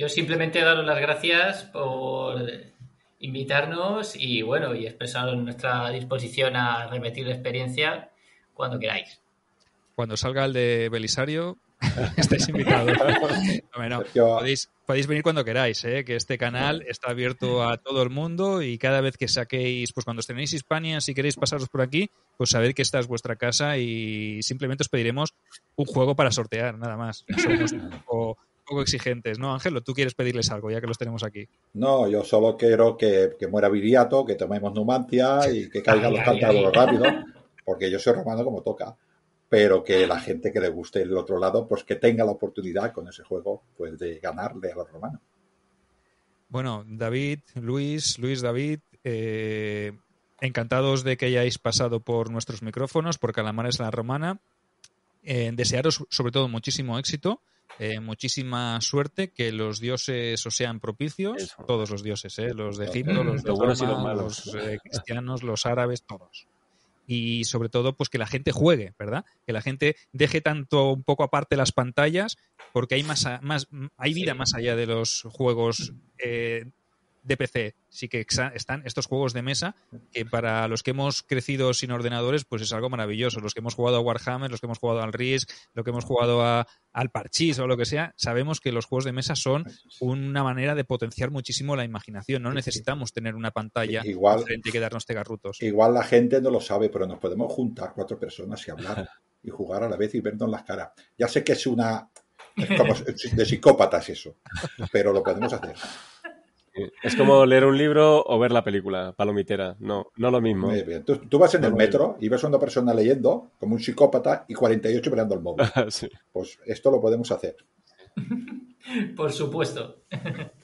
Yo simplemente daros las gracias por invitarnos y bueno, y expresar nuestra disposición a repetir la experiencia cuando queráis. Cuando salga el de Belisario, estáis invitados. podéis, podéis, venir cuando queráis, ¿eh? que este canal está abierto a todo el mundo y cada vez que saquéis, pues cuando tenéis Hispania, si queréis pasaros por aquí, pues sabed que esta es vuestra casa y simplemente os pediremos un juego para sortear, nada más. exigentes, ¿no, Ángelo? Tú quieres pedirles algo, ya que los tenemos aquí. No, yo solo quiero que, muera Viriato, que tomemos Numancia y que caigan los cántabros rápido, porque yo soy romano como toca. Pero que la gente que le guste el otro lado, pues que tenga la oportunidad con ese juego, pues de ganarle a los romanos. Bueno, David, Luis, Luis, David, eh, encantados de que hayáis pasado por nuestros micrófonos, porque a la Romana. Eh, desearos sobre todo muchísimo éxito eh, muchísima suerte, que los dioses os sean propicios, todos los dioses, ¿eh? los de Egipto, los de Roma, los, malos. Eh, cristianos, los árabes, todos. Y sobre todo, pues que la gente juegue, ¿verdad? Que la gente deje tanto un poco aparte las pantallas, porque hay, más, hay vida más allá de los juegos de PC sí que están estos juegos de mesa que para los que hemos crecido sin ordenadores pues es algo maravilloso. Los que hemos jugado a Warhammer, los que hemos jugado al Risk, los que hemos jugado a, al Parchís o lo que sea, sabemos que los juegos de mesa son una manera de potenciar muchísimo la imaginación. No necesitamos tener una pantalla igual, y quedarnos tegarrutos. Igual la gente no lo sabe, pero nos podemos juntar cuatro personas y hablar y jugar a la vez y vernos las caras. Ya sé que es una... de psicópatas eso, pero lo podemos hacer. Es como leer un libro o ver la película, palomitera. No, no lo mismo. Tú, vas en el metro y ves a una persona leyendo, como un psicópata, y 48 mirando el móvil. Pues esto lo podemos hacer. Por supuesto.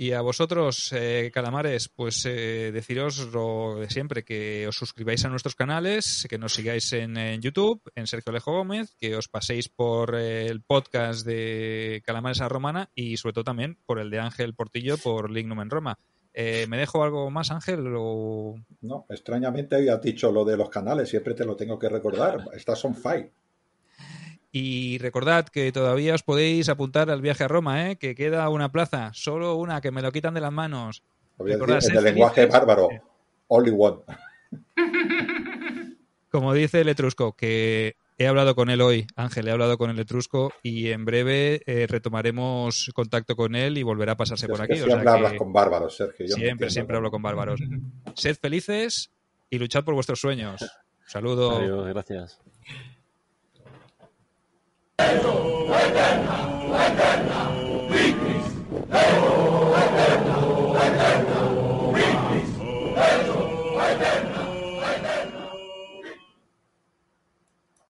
Y a vosotros, eh, calamares, pues eh, deciros lo de siempre, que os suscribáis a nuestros canales, que nos sigáis en, YouTube, en Sergio Alejo Gómez, que os paséis por eh, el podcast de Calamares a Romana y sobre todo también por el de Ángel Portillo por Lignum en Roma. ¿Me dejo algo más, Ángel? No, extrañamente hoy has dicho lo de los canales, siempre te lo tengo que recordar. Estas son five. Y recordad que todavía os podéis apuntar al viaje a Roma, ¿eh? que queda una plaza, solo una, que me lo quitan de las manos. Recordad, ¿eh? el lenguaje bárbaro, only one. Como dice el Etrusco, que he hablado con él hoy, Ángel, he hablado con el Etrusco y en breve eh, retomaremos contacto con él y volverá a pasarse por aquí. Siempre hablas con bárbaros, Sergio. siempre, siempre hablo con bárbaros. Sed felices y luchad por vuestros sueños. Saludos. Adiós, gracias. Weakness.